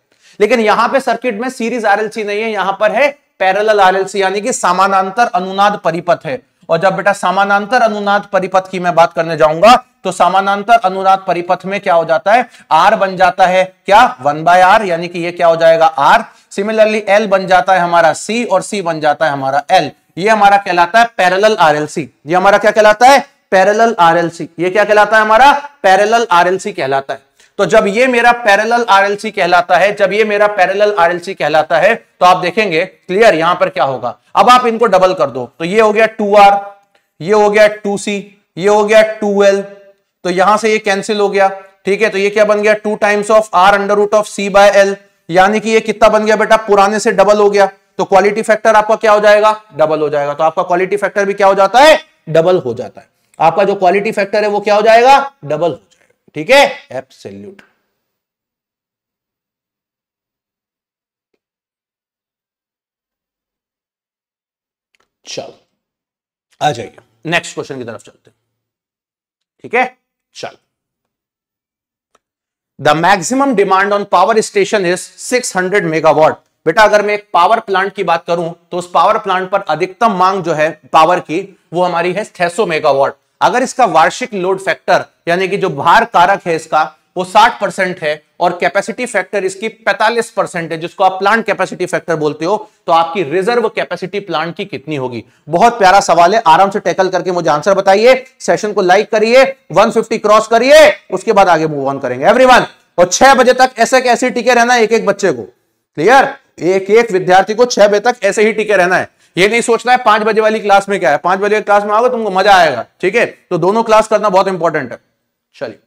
लेकिन यहां पे सर्किट में सीरीज आरएलसी नहीं है यहां पर है पैरेलल आरएलसी यानी कि समानांतर अनुनाद परिपथ है और जब बेटा समानांतर अनुनाद परिपथ की मैं बात करने जाऊंगा तो समानांतर अनुनाद परिपथ में क्या हो जाता है आर बन जाता है क्या वन बाय आर यानी कि ये क्या हो जाएगा आर सिमिलरली एल बन जाता है हमारा सी और सी बन जाता है हमारा एल ये हमारा कहलाता है पैरेलल आरएलसी ये हमारा क्या कहलाता है पैरेलल आरएलसी ये क्या कहलाता है हमारा पैरेलल आरएलसी कहलाता है तो जब ये मेरा पैरेलल आरएलसी कहलाता है जब ये मेरा पैरेलल आरएलसी कहलाता है तो आप देखेंगे क्लियर यहां पर क्या होगा अब आप इनको डबल कर दो तो ये हो गया टू आर ये हो गया टू सी ये हो गया टू एल तो यहां से ये कैंसिल हो गया ठीक है तो ये क्या बन गया two times of R under root of C by L यानी कि ये कितना बन गया बेटा पुराने से डबल हो गया तो क्वालिटी फैक्टर आपका क्या हो जाएगा डबल हो जाएगा तो आपका क्वालिटी फैक्टर भी क्या हो जाता है डबल हो जाता है आपका जो क्वालिटी फैक्टर है वो क्या हो जाएगा डबल हो जाएगा ठीक है एप्सल्यूट चलो आ जाइए नेक्स्ट क्वेश्चन की तरफ चलते हैं ठीक है चल the maximum demand on power station is 600 megawatt बेटा अगर मैं पावर प्लांट की बात करूं तो उस पावर प्लांट पर अधिकतम मांग जो है पावर की वो हमारी है 600 मेगावाट अगर इसका वार्षिक लोड फैक्टर यानी कि जो भार कारक है इसका वो 60 परसेंट है और कैपेसिटी फैक्टर इसकी 45 परसेंट है जिसको आप प्लांट कैपेसिटी फैक्टर बोलते हो तो आपकी रिजर्व कैपेसिटी प्लांट की कितनी होगी बहुत प्यारा सवाल है आराम से टैकल करके मुझे आंसर बताइए सेशन को लाइक करिए 150 क्रॉस करिए उसके बाद आगे मूव ऑन करेंगे एवरीवन और छह बजे तक ऐसे कैसे टीके रहना एक एक बच्चे को क्लियर एक एक विद्यार्थी को छह बजे तक ऐसे ही टीके रहना है ये नहीं सोचना है पांच बजे वाली क्लास में क्या है पांच बजे क्लास में आओगे तुमको मजा आएगा ठीक है तो दोनों क्लास करना बहुत इंपॉर्टेंट है चलिए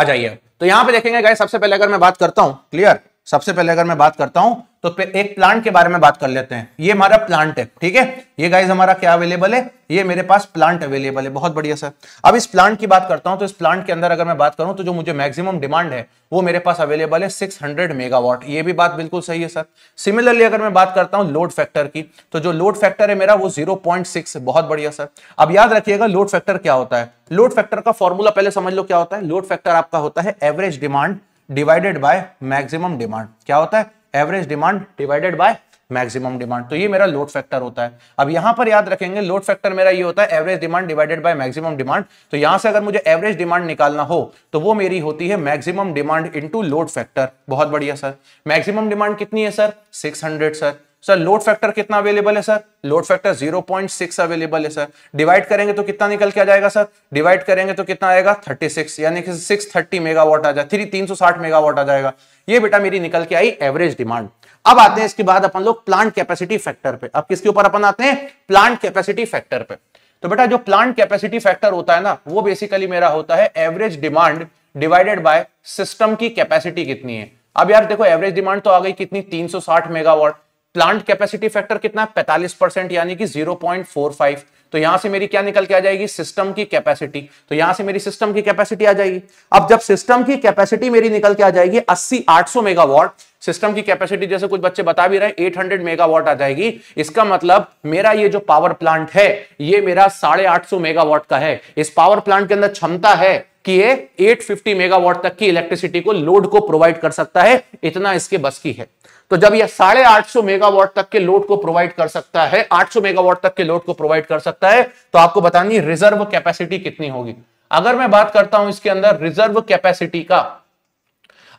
आ जाइए तो यहां पे देखेंगे गाइस सबसे पहले अगर मैं बात करता हूं क्लियर सबसे पहले अगर मैं बात करता हूं तो एक प्लांट के बारे में बात कर लेते हैं ये हमारा प्लांट है ठीक है ये गाइज हमारा क्या अवेलेबल है ये मेरे पास प्लांट अवेलेबल है बहुत बढ़िया सर अब इस प्लांट की बात करता हूं तो इस प्लांट के अंदर अगर मैं बात करूं तो जो मुझे मैक्सिमम डिमांड है वो मेरे पास अवेलेबल है 600 मेगावाट ये भी बात बिल्कुल सही है सर सिमिलरली अगर मैं बात करता हूँ लोड फैक्टर की तो जो लोड फैक्टर है मेरा वो जीरो है बहुत बढ़िया सर अब याद रखिएगा लोड फैक्टर क्या होता है लोड फैक्टर का फॉर्मूला पहले समझ लो क्या होता है लोड फैक्टर आपका होता है average demand divided by maximum demand क्या होता है average demand divided by maximum demand तो ये मेरा लोड फैक्टर होता है अब यहां पर याद रखेंगे लोड फैक्टर मेरा ये होता है average demand divided by maximum demand तो यहां से अगर मुझे एवरेज डिमांड निकालना हो तो वो मेरी होती है maximum demand into load factor बहुत बढ़िया सर मैक्सिमम डिमांड कितनी है sir 600 sir sir load factor कितना अवेलेबल है सर लोड फैक्टर 0.6 अवेलेबल है सर डिवाइड करेंगे तो कितना निकल के आ जाएगा सर डिवाइड करेंगे तो कितना आएगा 36 यानी कि 630 मेगावाट आ जाए थ्री तीन मेगावाट आ जाएगा ये बेटा मेरी निकल के आई एवरेज डिमांड अब आते हैं इसके बाद अपन लोग प्लांट कैपेसिटी फैक्टर पे अब किसके ऊपर अपन आते हैं प्लांट कैपेसिटी फैक्टर पे तो बेटा जो प्लांट कैपेसिटी फैक्टर होता है ना वो बेसिकली मेरा होता है average demand divided by system की कैपेसिटी कितनी है अब यार देखो एवरेज डिमांड तो आ गई कितनी 360 मेगावाट प्लांट कैपेसिटी फैक्टर कितना है पैंतालीस परसेंट यानी कि 0.45 तो यहां से मेरी क्या निकल के आ जाएगी सिस्टम की कैपेसिटी तो यहां से मेरी सिस्टम की कैपेसिटी आ जाएगी अब जब सिस्टम की कैपेसिटी मेरी निकल के आ जाएगी 80 800 मेगावाट सिस्टम की कैपेसिटी जैसे कुछ बच्चे बता भी रहे हैं 800 मेगावाट आ जाएगी इसका मतलब मेरा ये जो पावर प्लांट है ये मेरा साढ़े आठ सौ मेगावाट का है इस पावर प्लांट के अंदर क्षमता है कि ये 850 मेगावाट तक की इलेक्ट्रिसिटी को लोड को प्रोवाइड कर सकता है इतना इसके बस की है तो जब यह साढ़े आठ सौ मेगावाट तक के लोड को प्रोवाइड कर सकता है 800 मेगावाट तक के लोड को प्रोवाइड कर सकता है तो आपको बतानी रिजर्व कैपेसिटी कितनी होगी अगर मैं बात करता हूं इसके अंदर रिजर्व कैपेसिटी का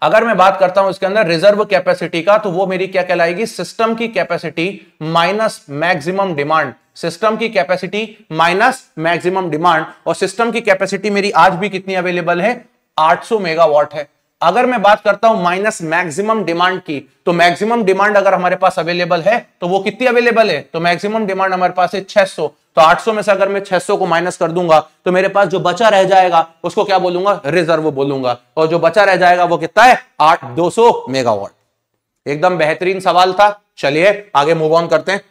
अगर मैं बात करता हूं इसके अंदर रिजर्व कैपेसिटी का तो वो मेरी क्या कहलाएगी सिस्टम की capacity minus maximum demand system की कैपेसिटी माइनस मैक्सिमम डिमांड और सिस्टम की कैपेसिटी मेरी आज भी कितनी अवेलेबल है 800 मेगावाट है अगर मैं बात करता हूं माइनस मैक्सिमम डिमांड की तो मैक्सिमम डिमांड अगर हमारे पास अवेलेबल है तो वो कितनी अवेलेबल है तो मैक्सिमम डिमांड हमारे पास है 600 तो 800 में से अगर मैं 600 को माइनस कर दूंगा तो मेरे पास जो बचा रह जाएगा उसको क्या बोलूंगा रिजर्व बोलूंगा और जो बचा रह जाएगा वो कितना है आठ दो मेगावाट एकदम बेहतरीन सवाल था चलिए आगे मूव ऑन करते हैं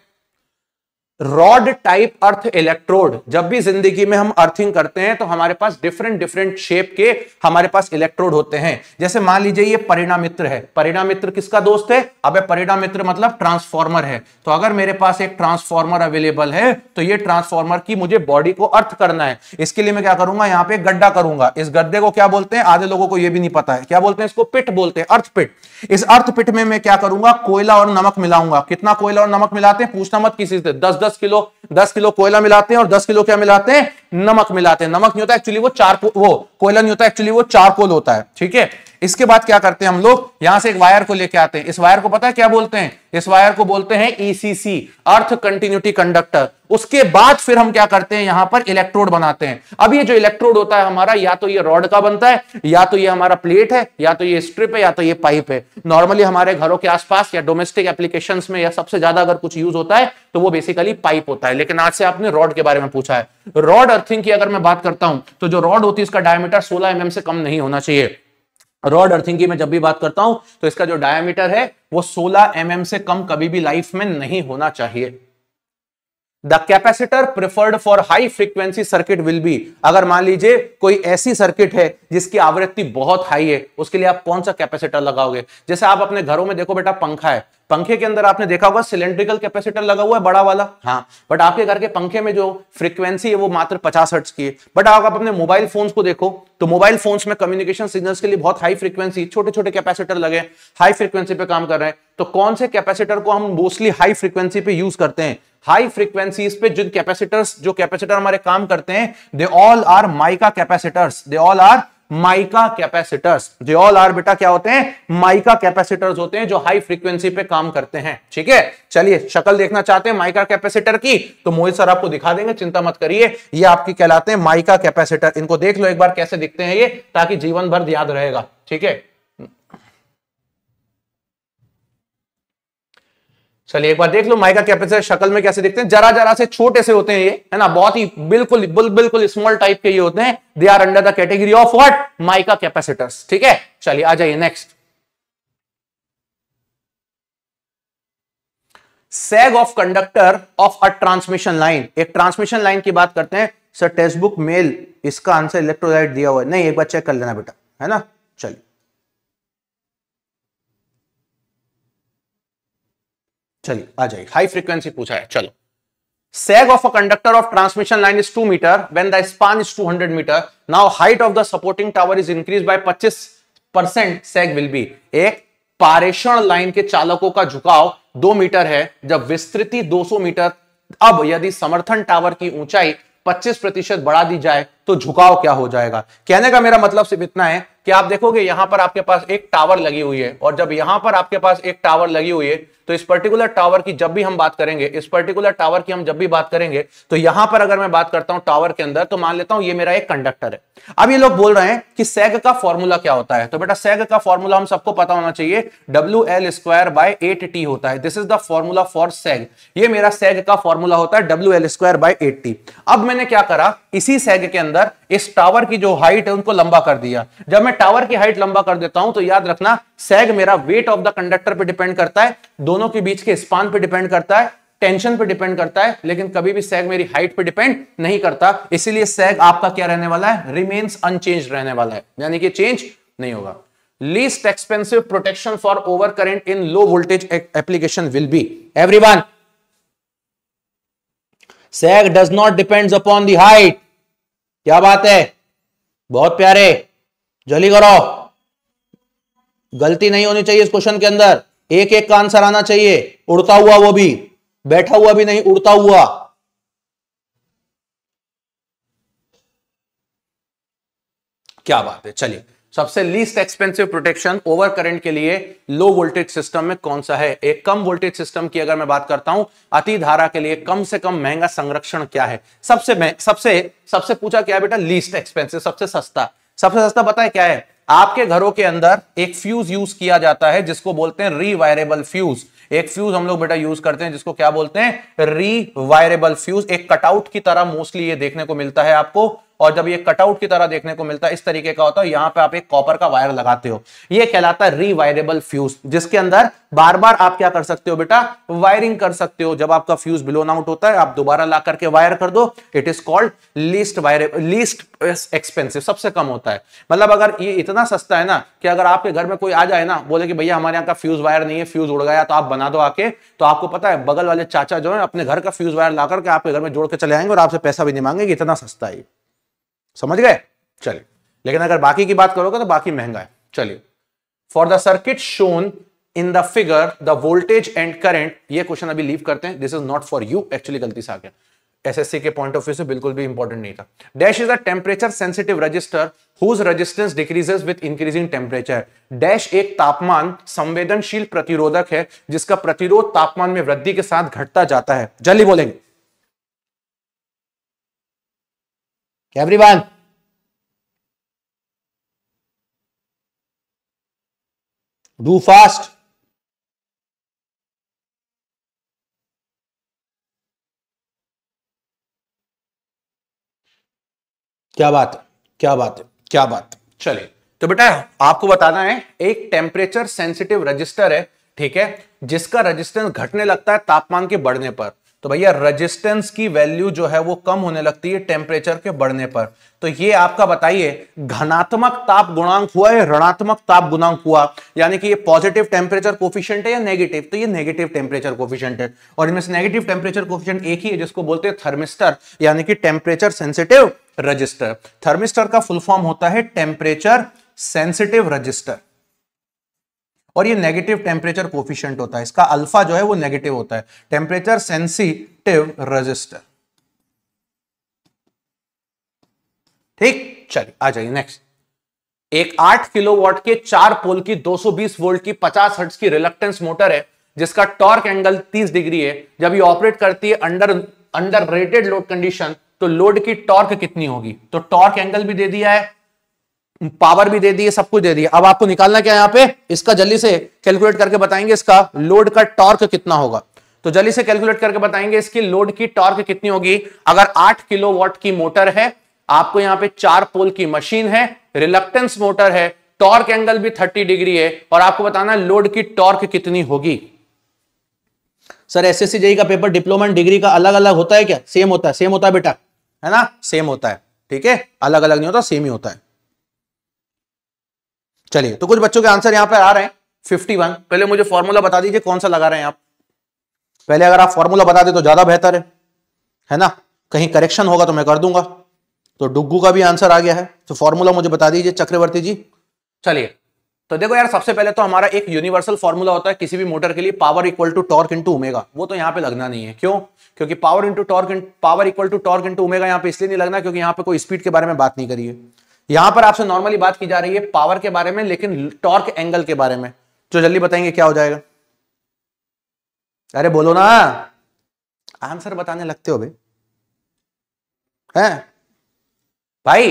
रॉड टाइप अर्थ इलेक्ट्रोड जब भी जिंदगी में हम अर्थिंग करते हैं तो हमारे पास डिफरेंट डिफरेंट शेप के हमारे पास इलेक्ट्रोड होते हैं जैसे मान लीजिए ये परिणामित्र है परिणामित्र किसका दोस्त है अब परिणामित्र मतलब ट्रांसफॉर्मर है तो अगर मेरे पास एक ट्रांसफॉर्मर अवेलेबल है तो ये ट्रांसफॉर्मर की मुझे बॉडी को अर्थ करना है इसके लिए मैं क्या करूंगा यहाँ पे गड्ढा करूंगा इस गड्ढे को क्या बोलते हैं आधे लोगों को यह भी नहीं पता है क्या बोलते हैं इसको पिट बोलते हैं अर्थ पिट इस अर्थ पिट में मैं क्या करूंगा कोयला और नमक मिलाऊंगा कितना कोयला और नमक मिलाते हैं पूछना मत किसी से दस दस दस किलो दस किलो कोयला मिलाते हैं और दस किलो क्या मिलाते हैं नमक मिलाते हैं नमक नहीं होता एक्चुअली वो चार वो कोयला नहीं होता एक्चुअली वो चार होता है ठीक है इसके बाद क्या करते हैं हम लोग यहां से एक वायर को लेके आते हैं इस वायर को पता है क्या बोलते हैं इस वायर को बोलते हैं ईसीसी अर्थ कंटिन्यूटी कंडक्टर उसके बाद फिर हम क्या करते हैं यहां पर इलेक्ट्रोड बनाते हैं अब ये जो इलेक्ट्रोड होता है हमारा या तो ये रॉड का बनता है या तो ये हमारा प्लेट है या तो ये स्ट्रिप है या तो ये पाइप है नॉर्मली हमारे घरों के आसपास या डोमेस्टिक एप्लीकेशन में या सबसे ज्यादा अगर कुछ यूज होता है तो वो बेसिकली पाइप होता है लेकिन आज से आपने रॉड के बारे में पूछा है रॉड अर्थिंग की अगर मैं बात करता हूं तो जो रॉड होती है इसका डायमीटर सोलह एम mm से कम नहीं होना चाहिए रॉड अर्थिंग की मैं जब भी बात करता हूं तो इसका जो डायमीटर है वो 16 एम mm से कम कभी भी लाइफ में नहीं होना चाहिए the capacitor preferred for high frequency circuit will be अगर मान लीजिए कोई ऐसी सर्किट है जिसकी आवृत्ति बहुत हाई है उसके लिए आप कौन सा कैपेसिटर लगाओगे जैसे आप अपने घरों में देखो बेटा पंखा है पंखे के अंदर आपने देखा होगा सिलेंड्रिकल कैपेसिटर लगा हुआ है बड़ा वाला हाँ बट आपके घर के पंखे में जो फ्रीक्वेंसी है वो मात्र पचास हर्ट्स की है बट आप अपने मोबाइल फोन्स को देखो तो मोबाइल फोन्स में कम्युनिकेशन सिग्नल्स के लिए बहुत हाई फ्रीक्वेंसी छोटे छोटे कैपेसिटर लगे हाई फ्रीक्वेंसी पे काम कर रहे हैं तो कौन से कैपेसिटर को हम मोस्टली हाई फ्रीक्वेंसी पे यूज करते हैं हाई फ्रीक्वेंसी पे जिन कैपेसिटर्स जो कैपेसिटर हमारे काम करते हैं they all are mica capacitors they all are mica capacitors जो ऑल आर बेटा क्या होते हैं माइका कैपेसिटर्स होते हैं जो हाई फ्रीक्वेंसी पे काम करते हैं ठीक है चलिए शक्ल देखना चाहते हैं माइका कैपेसिटर की तो मोहित सर आपको दिखा देंगे चिंता मत करिए ये आपकी कहलाते हैं माइका कैपेसिटर इनको देख लो एक बार कैसे दिखते हैं ये ताकि जीवन भर याद रहेगा ठीक है चलिए एक बार देख लो माइका कैपेसिटर शक्ल में कैसे दिखते हैं जरा जरा से छोटे से होते हैं ये है ना बहुत ही बिल्कुल बिल, बिल्कुल स्मॉल टाइप के ये होते हैं they are under the category of what mica capacitors ठीक है चलिए आ जाइए next sag of conductor of a transmission line एक ट्रांसमिशन लाइन की बात करते हैं सर टेक्स्ट बुक मेल इसका आंसर इलेक्ट्रोलाइट दिया हुआ है नहीं एक बार चेक कर लेना बेटा है ना चलिए चलिए आ जाइए हाई फ्रीक्वेंसी पूछा है चलो sag of a conductor of transmission line is two meter when the span is two hundred meter now height of the supporting tower is increase by पच्चीस परसेंट सेग विल बी एक पारेषण लाइन के चालकों का झुकाव दो मीटर है जब विस्तृति दो सौ मीटर अब यदि समर्थन टावर की ऊंचाई पच्चीस प्रतिशत बढ़ा दी जाए तो झुकाव क्या हो जाएगा कहने का मेरा मतलब सिर्फ इतना है कि आप देखोगे यहां पर आपके पास एक टावर लगी हुई है और जब यहां पर आपके पास एक टावर लगी हुई है तो इस पर्टिकुलर टावर की जब भी हम बात करेंगे इस पर्टिकुलर टावर की हम जब भी बात करेंगे तो यहां पर अगर मैं बात करता हूं टावर के अंदर तो मान लेता हूं ये मेरा एक कंडक्टर है अब ये लोग बोल रहे हैं कि सैग का फॉर्मूला क्या होता है तो बेटा सैग का फॉर्मूला हम सबको पता होना चाहिए W L square by eight T होता है this is the formula for sag ये मेरा सैग का फॉर्मूला होता है W L square by eight T अब मैंने क्या करा इसी सैग के अंदर अंदर इस टावर की जो हाइट है उनको लंबा कर दिया जब मैं टावर की हाइट लंबा कर देता हूं तो याद रखना सैग मेरा वेट ऑफ द कंडक्टर पे डिपेंड करता है दोनों के बीच के स्पान पे डिपेंड करता है टेंशन पे डिपेंड करता है लेकिन कभी भी सैग मेरी हाइट पे डिपेंड नहीं करता इसीलिए सैग आपका क्या रहने वाला है रिमेन्स अनचेंज रहने वाला है यानी कि चेंज नहीं होगा least expensive protection for over current in low voltage application will be everyone sag does not depends upon the height क्या बात है बहुत प्यारे जल्दी करो गलती नहीं होनी चाहिए इस क्वेश्चन के अंदर एक एक का आंसर आना चाहिए उड़ता हुआ वो भी बैठा हुआ भी नहीं उड़ता हुआ क्या बात है चलिए सबसे least expensive protection over current के लिए लो वोल्टेज सिस्टम में कौन सा है एक कम वोल्टेज सिस्टम की अगर मैं बात करता हूं अति धारा के लिए कम से कम महंगा संरक्षण क्या है सबसे सबसे सबसे पूछा क्या बेटा लीस्ट एक्सपेंसिव सबसे सस्ता सबसे सस्ता पता है क्या है आपके घरों के अंदर एक फ्यूज यूज किया जाता है जिसको बोलते हैं रीवायरेबल फ्यूज एक फ्यूज हम लोग बेटा यूज करते हैं जिसको क्या बोलते हैं रीवायरेबल फ्यूज एक कटआउट की तरह मोस्टली ये देखने को मिलता है आपको और जब ये कटआउट की तरह देखने को मिलता है इस तरीके का होता है यहाँ पे आप एक कॉपर का वायर लगाते हो ये कहलाता है रीवायरेबल फ्यूज जिसके अंदर बार बार आप क्या कर सकते हो बेटा वायरिंग कर सकते हो जब आपका फ्यूज बिलोन आउट होता है आप दोबारा ला करके वायर कर दो it is called least wire least expensive सबसे कम होता है मतलब अगर ये इतना सस्ता है ना कि अगर आपके घर में कोई आ जाए ना बोले कि भैया हमारे यहाँ का फ्यूज वायर नहीं है फ्यूज उड़ गया तो आप बना दो आके तो आपको पता है बगल वाले चाचा जो है अपने घर का फ्यूज वायर ला करके आपके घर में जोड़ के चले आएंगे और आपसे पैसा भी नहीं मांगेंगे इतना सस्ता है समझ गए चलिए लेकिन अगर बाकी की बात करोगे तो बाकी महंगा है चलिए for the circuit shown in the figure the voltage and current ये क्वेश्चन अभी लीव करते हैं this is not for you actually गलती से आ गया एसएससी के पॉइंट ऑफ व्यू से बिल्कुल भी इंपॉर्टेंट नहीं था dash is a temperature sensitive resistor whose resistance decreases with increasing temperature dash एक तापमान संवेदनशील प्रतिरोधक है जिसका प्रतिरोध तापमान में वृद्धि के साथ घटता जाता है जल्दी बोलेंगे everyone? Do fast. क्या बात है क्या बात है क्या बात चलिए तो बेटा आपको बताना है एक टेम्परेचर सेंसिटिव रजिस्टर है ठीक है जिसका रजिस्टेंस घटने लगता है तापमान के बढ़ने पर तो भैया रेजिस्टेंस की वैल्यू जो है वो कम होने लगती है टेम्परेचर के बढ़ने पर तो ये आपका बताइए घनात्मक ताप गुणांक हुआ है ऋणात्मक ताप गुणांक हुआ यानी कि ये पॉजिटिव टेम्परेचर कोफिशियंट है या नेगेटिव तो ये नेगेटिव टेम्परेचर कोफिशियंट है और इनमें से नेगेटिव टेम्परेचर कोफिशियंट एक ही है जिसको बोलते हैं थर्मिस्टर यानी कि टेम्परेचर सेंसिटिव रजिस्टर थर्मिस्टर का फुल फॉर्म होता है टेम्परेचर सेंसिटिव रजिस्टर और ये नेगेटिव टेम्परेचर कोफिशियंट होता है इसका अल्फा जो है वो नेगेटिव होता है टेम्परेचर सेंसिटिव रजिस्टर ठीक चलिए आ जाइए नेक्स्ट एक 8 किलोवाट के चार पोल की 220 वोल्ट की 50 हर्ट्ज की रिलक्टेंस मोटर है जिसका टॉर्क एंगल 30 डिग्री है जब ये ऑपरेट करती है under under rated load condition तो लोड की टॉर्क कितनी होगी तो टॉर्क एंगल भी दे दिया है पावर भी दे दी है सब कुछ दे दिया अब आपको निकालना क्या यहाँ पे इसका जल्दी से कैलकुलेट करके बताएंगे इसका लोड का टॉर्क कितना होगा तो जल्दी से कैलकुलेट करके बताएंगे इसकी लोड की टॉर्क कितनी होगी अगर आठ किलो वॉट की मोटर है आपको यहाँ पे चार पोल की मशीन है रिलक्टेंस मोटर है टॉर्क एंगल भी थर्टी डिग्री है और आपको बताना लोड की टॉर्क कितनी होगी सर एस एस e का पेपर डिप्लोमा डिग्री का अलग अलग होता है क्या सेम होता है सेम होता है बेटा है ना सेम होता है ठीक है अलग अलग नहीं होता सेम ही होता है चलिए तो कुछ बच्चों के आंसर यहां पर आ रहे हैं 51 पहले मुझे फॉर्मूला बता दीजिए कौन सा लगा रहे हैं आप पहले अगर आप फॉर्मूला बता दे तो ज्यादा बेहतर है है ना कहीं करेक्शन होगा तो मैं कर दूंगा तो डुग्गू का भी आंसर आ गया है तो फॉर्मूला मुझे बता दीजिए चक्रवर्ती जी चलिए तो देखो यार सबसे पहले तो हमारा एक यूनिवर्सल फॉर्मूला होता है किसी भी मोटर के लिए power equal to torque into omega वो तो यहाँ पे लगना नहीं है क्यों क्योंकि power into torque power equal to torque into omega यहाँ पे इसलिए नहीं लगना क्योंकि यहाँ पे कोई स्पीड के बारे में बात नहीं करी है यहां पर आपसे नॉर्मली बात की जा रही है पावर के बारे में लेकिन टॉर्क एंगल के बारे में जो जल्दी बताएंगे क्या हो जाएगा अरे बोलो ना आंसर बताने लगते हो भाई भाई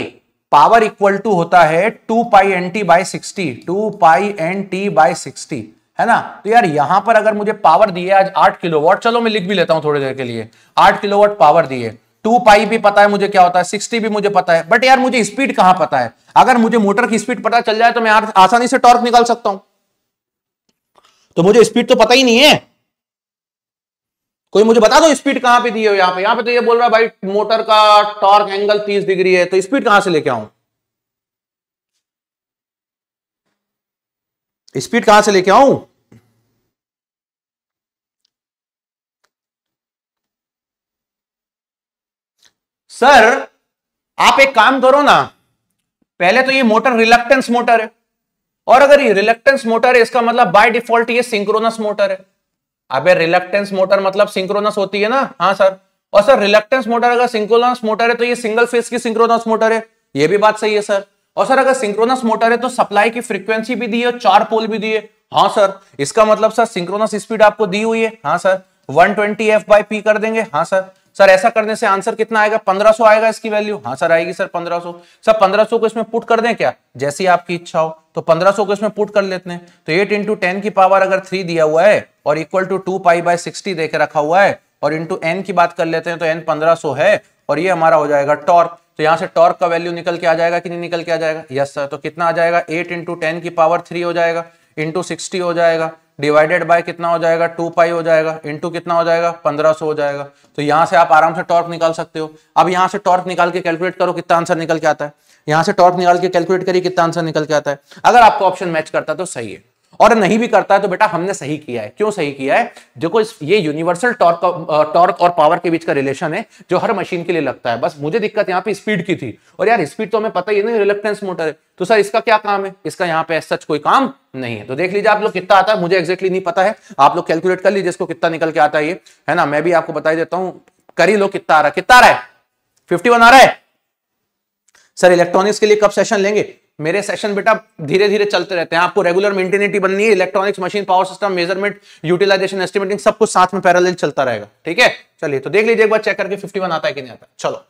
पावर इक्वल टू होता है two pi N T by sixty two pi N T by sixty है ना तो यार यहां पर अगर मुझे पावर दिए आज आठ किलोवाट चलो मैं लिख भी लेता हूं थोड़ी देर के लिए आठ किलोवाट पावर दिए टू पाई भी पता है मुझे क्या होता है सिक्सटी भी मुझे पता है बट यार मुझे स्पीड कहां पता है अगर मुझे मोटर की स्पीड पता चल जाए तो मैं आसानी से टॉर्क निकाल सकता हूं तो मुझे स्पीड तो पता ही नहीं है कोई मुझे बता दो स्पीड कहां पे दी हो यहां पे यहां पे तो ये बोल रहा है भाई मोटर का टॉर्क एंगल तीस डिग्री है तो स्पीड कहां से लेके आऊं स्पीड कहां से लेके आऊं सर आप एक काम करो ना पहले तो ये मोटर रिलक्टेंस मोटर है और अगर ये रिलक्टेंस मोटर है इसका मतलब बाय डिफॉल्ट ये सिंक्रोनस मोटर है अबे रिलक्टेंस मोटर मतलब सिंक्रोनस होती है ना हाँ सर और सर रिलक्टेंस मोटर अगर सिंक्रोनस मोटर है तो ये सिंगल फेज की सिंक्रोनस मोटर है ये भी बात सही है सर और सर अगर सिंक्रोनस मोटर है तो सप्लाई की फ्रीक्वेंसी भी दी है और चार पोल भी दिए हाँ सर इसका मतलब सर सिंक्रोनस स्पीड आपको दी हुई है हाँ sir 120 twenty F by P कर देंगे हाँ सर सर ऐसा करने से आंसर कितना आएगा 1500 आएगा इसकी वैल्यू हाँ सर आएगी सर 1500 सर 1500 को इसमें पुट कर दें क्या जैसी आपकी इच्छा हो तो 1500 को इसमें पुट कर लेते हैं तो 8 इंटू टेन की पावर अगर 3 दिया हुआ है और equal to two pi by sixty देकर रखा हुआ है और इंटू एन की बात कर लेते हैं तो एन पंद्रह है और ये हमारा हो जाएगा टॉर्क तो यहां से टॉर्क का वैल्यू निकल के आ जाएगा कि नहीं निकल के आ जाएगा यस सर तो कितना आ जाएगा एट इंटू टेन की पावर थ्री हो जाएगा इंटू सिक्सटी हो जाएगा डिवाइडेड बाय कितना हो जाएगा टू पाई हो जाएगा इंटू कितना हो जाएगा पंद्रह सौ हो जाएगा तो यहाँ से आप आराम से टॉर्क निकाल सकते हो अब यहाँ से टॉर्क निकाल के कैलकुलेट करो कितना आंसर निकल के आता है यहां से टॉर्क निकाल के कैलकुलेट करिए कितना आंसर निकल के आता है अगर आपको ऑप्शन मैच करता तो सही है और नहीं भी करता है तो बेटा हमने सही किया है क्यों सही किया है देखो ये यूनिवर्सल टॉर्क टॉर्क और पावर के बीच का रिलेशन है जो हर मशीन के लिए लगता है बस मुझे दिक्कत यहाँ पे स्पीड की थी और यार स्पीड तो हमें पता ही नहीं रिलेक्टेंस मोटर है तो सर इसका क्या काम है इसका यहाँ पे सच कोई काम नहीं है तो देख लीजिए आप लोग कितना आता है मुझे एक्जेक्टली नहीं पता है आप लोग कैलकुलेट कर लीजिए इसको कितना निकल के आता है ये है ना मैं भी आपको बताई देता हूँ कर ही लो कितना आ रहा है कितना आ रहा है फिफ्टी आ रहा है सर इलेक्ट्रॉनिक्स के लिए कब सेशन लेंगे मेरे सेशन बेटा धीरे धीरे चलते रहते हैं आपको रेगुलर मेंटेनिटी बननी है electronics machine power system measurement utilization estimating सब कुछ साथ में पैरेलल चलता रहेगा ठीक है चलिए तो देख लीजिए एक बार चेक करके 51 आता है कि नहीं आता चलो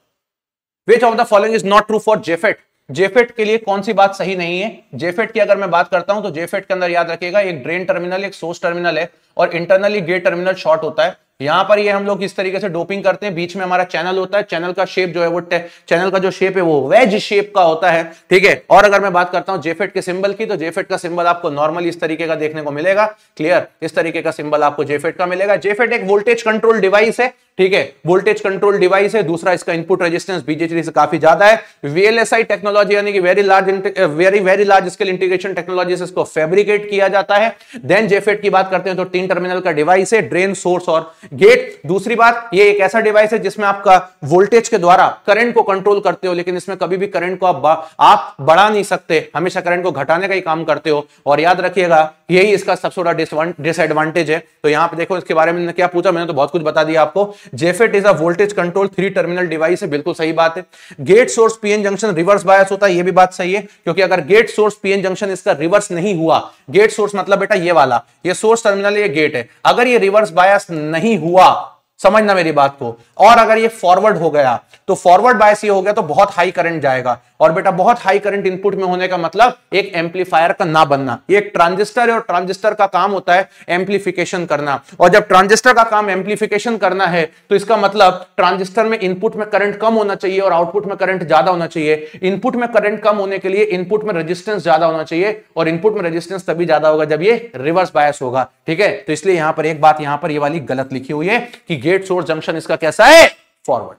which of the following is not true for JFET JFET के लिए कौन सी बात सही नहीं है जेफेट की अगर मैं बात करता हूं तो जेफेट के अंदर याद रखिएगा एक ड्रेन टर्मिनल एक सोर्स टर्मिनल है और इंटरनली गेट टर्मिनल शॉर्ट होता है यहां पर ये हम लोग इस तरीके से डोपिंग करते हैं बीच में हमारा चैनल होता है चैनल का शेप जो है वो चैनल का जो शेप है वो वेज शेप का होता है ठीक है और अगर मैं बात करता हूं जेफेट के सिंबल की तो जेफेट का सिंबल आपको नॉर्मल इस तरीके का देखने को मिलेगा क्लियर इस तरीके का सिंबल आपको जेफेट का मिलेगा जेफेट एक वोल्टेज कंट्रोल डिवाइस है ठीक है वोल्टेज कंट्रोल डिवाइस है दूसरा इसका इनपुट रेजिस्टेंस बीजेटी से काफी ज्यादा है वीएलएसआई टेक्नोलॉजी यानी कि very large very very large scale integration technology से इसको फैब्रिकेट किया जाता है देन जेफेट की बात करते हैं तो तीन टर्मिनल का डिवाइस है ड्रेन सोर्स और गेट दूसरी बात ये एक ऐसा डिवाइस है जिसमें आपका वोल्टेज के द्वारा करंट को कंट्रोल करते हो लेकिन इसमें कभी भी करंट को आप आप बढ़ा नहीं सकते हमेशा करंट को घटाने का ही काम करते हो और याद रखिएगा यही इसका सबसे बड़ा डिसएडवांटेज है तो यहां पर देखो इसके बारे में क्या पूछा मैंने तो बहुत कुछ बता दिया आपको JFET is a voltage control three terminal device है बिल्कुल सही बात है gate source PN junction reverse bias होता है ये भी बात सही है क्योंकि अगर गेट सोर्स पीएन जंक्शन इसका रिवर्स नहीं हुआ गेट सोर्स मतलब बेटा ये वाला ये सोर्स टर्मिनल ये गेट है अगर ये रिवर्स बायस नहीं हुआ समझना मेरी बात को और अगर ये फॉरवर्ड हो गया तो फॉरवर्ड बायस ये हो गया तो बहुत हाई करंट जाएगा और बेटा बहुत हाई करंट इनपुट में होने का मतलब एक एम्पलीफायर का ना बनना ये एक ट्रांजिस्टर है और ट्रांजिस्टर का काम होता है एम्पलीफिकेशन करना और जब ट्रांजिस्टर का काम एम्पलीफिकेशन करना है तो इसका मतलब ट्रांजिस्टर में इनपुट में करंट कम होना चाहिए और आउटपुट में करंट ज्यादा होना चाहिए इनपुट में करंट कम होने के लिए इनपुट में रजिस्टेंस ज्यादा होना चाहिए और इनपुट में रजिस्टेंस तभी ज्यादा होगा जब ये रिवर्स बायस होगा ठीक है तो इसलिए यहां पर एक बात यहां पर ये वाली गलत लिखी हुई है कि गेट सोर्स जंक्शन इसका कैसा है फॉरवर्ड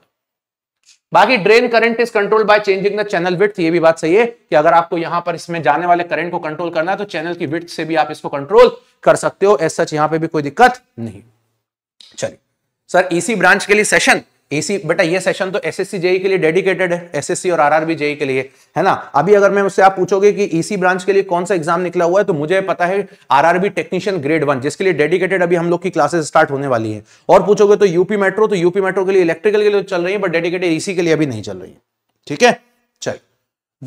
बाकी drain current is control by changing the channel with ये भी बात सही है कि अगर आपको यहां पर इसमें जाने वाले करंट को कंट्रोल करना है तो चैनल की विथ से भी आप इसको कंट्रोल कर सकते हो ऐसा सच यहां पे भी कोई दिक्कत नहीं चलिए सर इसी ब्रांच के लिए सेशन एसी बेटा ये सेशन तो एसएससी जेई e के लिए डेडिकेटेड है एसएससी और आरआरबी जेई e के लिए है ना अभी अगर मैं उससे आप पूछोगे कि ईसी e ब्रांच के लिए कौन सा एग्जाम निकला हुआ है तो मुझे पता है आरआरबी टेक्नीशियन ग्रेड वन जिसके लिए डेडिकेटेड अभी हम लोग की क्लासेस स्टार्ट होने वाली है और पूछोगे तो यूपी मेट्रो तो यूपी मेट्रो के लिए इलेक्ट्रिकल के लिए तो चल रही है बट डेडिकेटेड ईसी के लिए अभी नहीं चल रही है ठीक है चल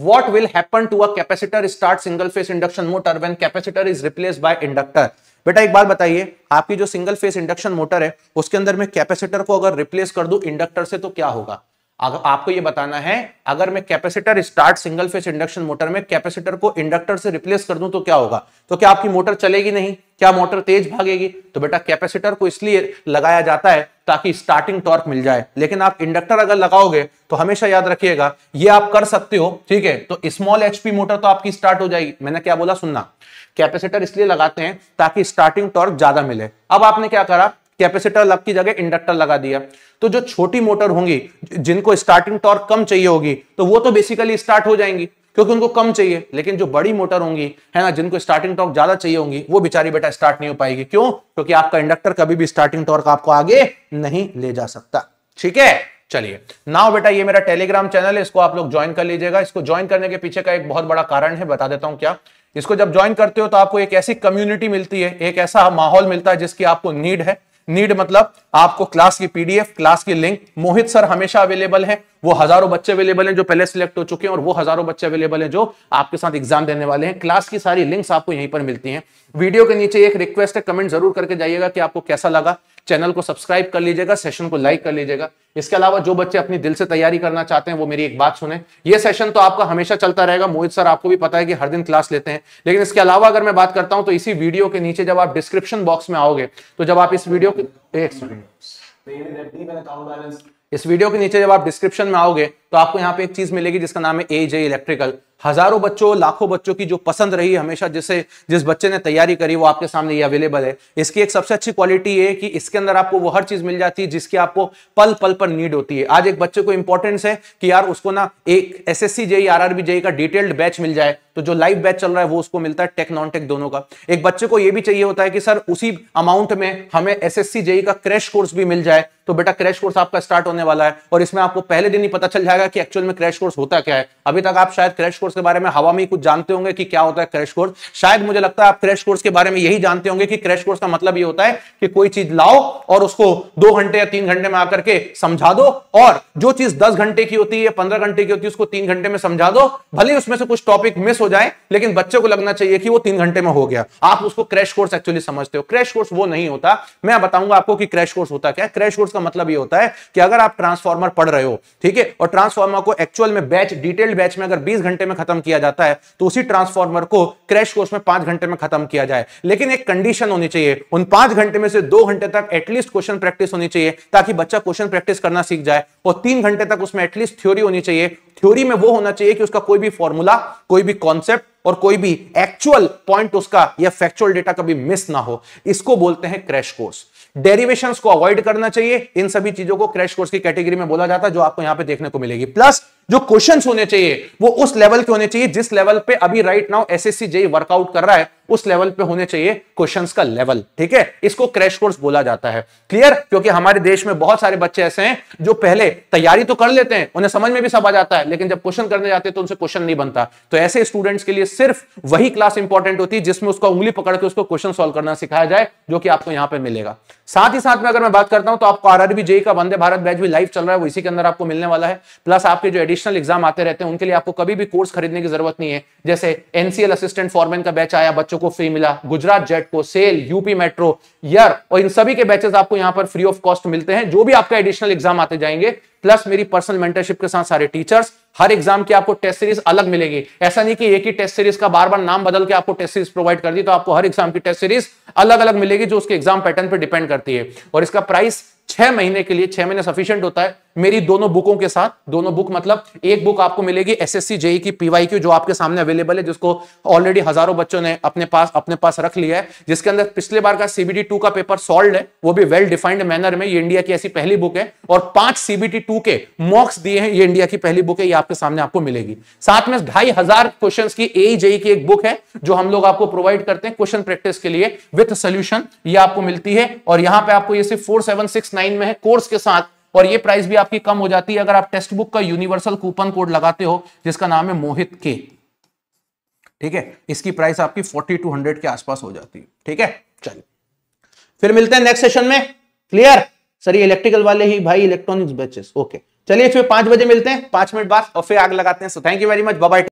what will happen to a capacitor start single phase induction motor when capacitor is replace by inductor बेटा एक बात बताइए आपकी जो सिंगल फेस इंडक्शन मोटर है उसके अंदर मैं कैपेसिटर को अगर रिप्लेस कर दू इंडक्टर से तो क्या होगा अगर आपको यह बताना है अगर मैं capacitor start single phase induction motor में कैपेसिटर को इंडक्टर से रिप्लेस कर दूं तो क्या होगा तो क्या आपकी मोटर चलेगी नहीं क्या मोटर तेज भागेगी तो बेटा कैपेसिटर को इसलिए लगाया जाता है ताकि स्टार्टिंग टॉर्क मिल जाए लेकिन आप इंडक्टर अगर लगाओगे तो हमेशा याद रखिएगा ये आप कर सकते हो ठीक है तो स्मॉल एचपी मोटर तो आपकी स्टार्ट हो जाएगी मैंने क्या बोला सुनना कैपेसिटर इसलिए लगाते हैं ताकि स्टार्टिंग टॉर्क ज्यादा मिले अब आपने क्या करा कैपेसिटर लग की जगह इंडक्टर लगा दिया तो जो छोटी मोटर होंगी जिनको स्टार्टिंग टॉर्क कम चाहिए होगी तो वो तो बेसिकली स्टार्ट हो जाएंगी क्योंकि उनको कम चाहिए लेकिन जो बड़ी मोटर होंगी है ना जिनको स्टार्टिंग टॉर्क ज्यादा चाहिए होंगी वो बेचारी बेटा स्टार्ट नहीं हो पाएगी क्यों क्योंकि आपका इंडक्टर कभी भी स्टार्टिंग टॉर्क आपको आगे नहीं ले जा सकता ठीक है चलिए नाउ बेटा ये मेरा टेलीग्राम चैनल है इसको आप लोग ज्वाइन कर लीजिएगा इसको ज्वाइन करने के पीछे का एक बहुत बड़ा कारण है बता देता हूं क्या इसको जब ज्वाइन करते हो तो आपको एक ऐसी कम्युनिटी मिलती है एक ऐसा माहौल मिलता है जिसकी आपको नीड है नीड मतलब आपको क्लास की पीडीएफ क्लास की लिंक मोहित सर हमेशा अवेलेबल है वो हजारों बच्चे अवेलेबल हैं जो पहले सिलेक्ट हो चुके हैं और वो हजारों बच्चे अवेलेबल हैं जो आपके साथ एग्जाम देने वाले हैं क्लास की सारी लिंक्स आपको यहीं पर मिलती हैं वीडियो के नीचे एक रिक्वेस्ट है कमेंट जरूर करके जाइएगा कि आपको कैसा लगा चैनल को सब्सक्राइब कर लीजिएगा सेशन को लाइक कर लीजिएगा इसके अलावा जो बच्चे अपनी दिल से तैयारी करना चाहते हैं वो मेरी एक बात सुने ये सेशन तो आपका हमेशा चलता रहेगा मोहित सर आपको भी पता है कि हर दिन क्लास लेते हैं लेकिन इसके अलावा अगर मैं बात करता हूं तो इसी वीडियो के नीचे जब आप डिस्क्रिप्शन बॉक्स में आओगे तो जब आप इस वीडियो के इस वीडियो के नीचे जब आप डिस्क्रिप्शन में आओगे तो आपको यहाँ पे एक चीज मिलेगी जिसका नाम है एजे इलेक्ट्रिकल हजारों बच्चों लाखों बच्चों की जो पसंद रही हमेशा जिसे जिस बच्चे ने तैयारी करी वो आपके सामने ये अवेलेबल है इसकी एक सबसे अच्छी क्वालिटी है कि इसके अंदर आपको वो हर चीज मिल जाती है जिसकी आपको पल पल पर नीड होती है आज एक बच्चे को इंपॉर्टेंस है कि यार उसको ना एक S S C JE R RB JE का डिटेल्ड बैच मिल जाए तो जो लाइव बैच चल रहा है वो उसको मिलता है टेक नॉन टेक दोनों का एक बच्चे को ये भी चाहिए होता है कि सर उसी अमाउंट में हमें एस एस सी जेई का क्रैश कोर्स भी मिल जाए तो बेटा क्रैश कोर्स आपका स्टार्ट होने वाला है और इसमें आपको पहले दिन ही पता चल जाएगा कि एक्चुअल में क्रैश कोर्स होता क्या है अभी तक आप शायद क्रैश कोर्स के बारे में हवा में ही कुछ जानते होंगे कि क्या होता है क्रैश कोर्स शायद मुझे लगता है आप क्रैश कोर्स के बारे में यही जानते होंगे कि क्रैश कोर्स का मतलब ये होता है कि कोई चीज लाओ और उसको दो घंटे या तीन घंटे में आकर के समझा दो और जो चीज दस घंटे की होती है पंद्रह घंटे की होती है उसको तीन घंटे में समझा दो भले उसमें से कुछ टॉपिक मिस हो जाए लेकिन बच्चे को लगना चाहिए कि वो तीन घंटे में हो गया आप उसको क्रैश कोर्स एक्चुअली समझते हो क्रैश कोर्स वो नहीं होता मैं बताऊंगा आपको कि क्रैश कोर्स होता क्या क्रैश कोर्स का मतलब ये होता है कि अगर आप ट्रांसफॉर्मर पढ़ रहे हो ठीक है और ट्रांसफॉर्मर को एक्चुअल में बैच डिटेल्ड बैच में अगर बीस घंटे में में खत्म किया जाता है तो उसी ट्रांसफॉर्मर को क्रैश कोर्स में पांच घंटे में खत्म किया जाए लेकिन एक कंडीशन होनी चाहिए उन पांच घंटे में से दो घंटे तक एटलीस्ट क्वेश्चन प्रैक्टिस होनी चाहिए ताकि बच्चा क्वेश्चन प्रैक्टिस करना सीख जाए और तीन घंटे तक उसमें एटलीस्ट थ्योरी होनी चाहिए थ्योरी में वो होना चाहिए कि उसका कोई भी फॉर्मूला कोई भी कॉन्सेप्ट और कोई भी एक्चुअल पॉइंट उसका या फैक्चुअल डेटा कभी मिस ना हो इसको बोलते हैं क्रैश कोर्स डेरिवेशंस को अवॉइड करना चाहिए इन सभी चीजों को क्रैश कोर्स की कैटेगरी में बोला जाता है जो आपको यहां पे देखने को मिलेगी प्लस जो क्वेश्चंस होने चाहिए वो उस लेवल के होने चाहिए जिस लेवल पे अभी right now SSC JE workout कर रहा है उस लेवल पे होने चाहिए क्वेश्चंस का लेवल ठीक है इसको क्रैश कोर्स बोला जाता है क्लियर क्योंकि हमारे देश में बहुत सारे बच्चे ऐसे हैं जो पहले तैयारी तो कर लेते हैं उन्हें समझ में भी सब आ जाता है लेकिन जब क्वेश्चन करने जाते हैं तो उनसे क्वेश्चन नहीं बनता तो ऐसे स्टूडेंट्स के लिए सिर्फ वही क्लास इंपॉर्टेंट होती है जिसमें उसका उंगली पकड़ के उसको क्वेश्चन सोल्व करना सिखाया जाए जो कि आपको यहां पर मिलेगा साथ ही साथ में अगर मैं बात करता हूं तो आपको आरआरबी जेई e का वंदे भारत बैच भी लाइव चल रहा है वो इसी के अंदर आपको मिलने वाला है प्लस आपके जो एडिशनल एग्जाम आते रहते हैं उनके लिए आपको कभी भी कोर्स खरीदने की जरूरत नहीं है जैसे एनसीएल असिस्टेंट फॉरमैन का बैच आया बच्चों को फ्री मिला गुजरात जेट को सेल यूपी मेट्रो यर और इन सभी के बैचेस आपको यहाँ पर फ्री ऑफ कॉस्ट मिलते हैं जो भी आपका एडिशनल एग्जाम आते जाएंगे प्लस मेरी पर्सनल मेंटरशिप के साथ सारे टीचर्स हर एग्जाम की आपको टेस्ट सीरीज अलग मिलेगी ऐसा नहीं कि एक ही टेस्ट सीरीज का बार बार नाम बदल के आपको टेस्ट सीरीज प्रोवाइड कर दी तो आपको हर एग्जाम की टेस्ट सीरीज अलग अलग मिलेगी जो उसके एग्जाम पैटर्न पर डिपेंड करती है और इसका प्राइस छह महीने के लिए छह महीने सफिशियंट होता है मेरी दोनों बुकों के साथ दोनों बुक मतलब एक बुक आपको मिलेगी एस एस e की पीवाई की जो आपके सामने अवेलेबल है जिसको ऑलरेडी हजारों बच्चों ने अपने पास अपने पास रख लिया है जिसके अंदर पिछले बार का सीबीटी टू का पेपर सॉल्व है वो भी वेल डिफाइंड मैनर में ये इंडिया की ऐसी पहली बुक है और पांच सीबीटी टू के मॉक्स दिए हैं ये इंडिया की पहली बुक है ये आपके सामने आपको मिलेगी साथ में ढाई हजार क्वेश्चन की ए जेई e की एक बुक है जो हम लोग आपको प्रोवाइड करते हैं क्वेश्चन प्रैक्टिस के लिए विथ सोल्यूशन ये आपको मिलती है और यहाँ पे आपको ये सिर्फ फोर सेवन सिक्स नाइन में है कोर्स के साथ और ये प्राइस भी आपकी कम हो जाती है अगर आप टेक्स्ट बुक का यूनिवर्सल कूपन कोड लगाते हो जिसका नाम है मोहित के ठीक है इसकी प्राइस आपकी फोर्टी टू हंड्रेड के आसपास हो जाती है ठीक है चलिए फिर मिलते हैं नेक्स्ट सेशन में क्लियर सर ये इलेक्ट्रिकल वाले ही भाई इलेक्ट्रॉनिक्स बैचेस ओके चलिए फिर पांच बजे मिलते हैं पांच मिनट बाद और फिर आग लगाते हैं so thank you very much Baba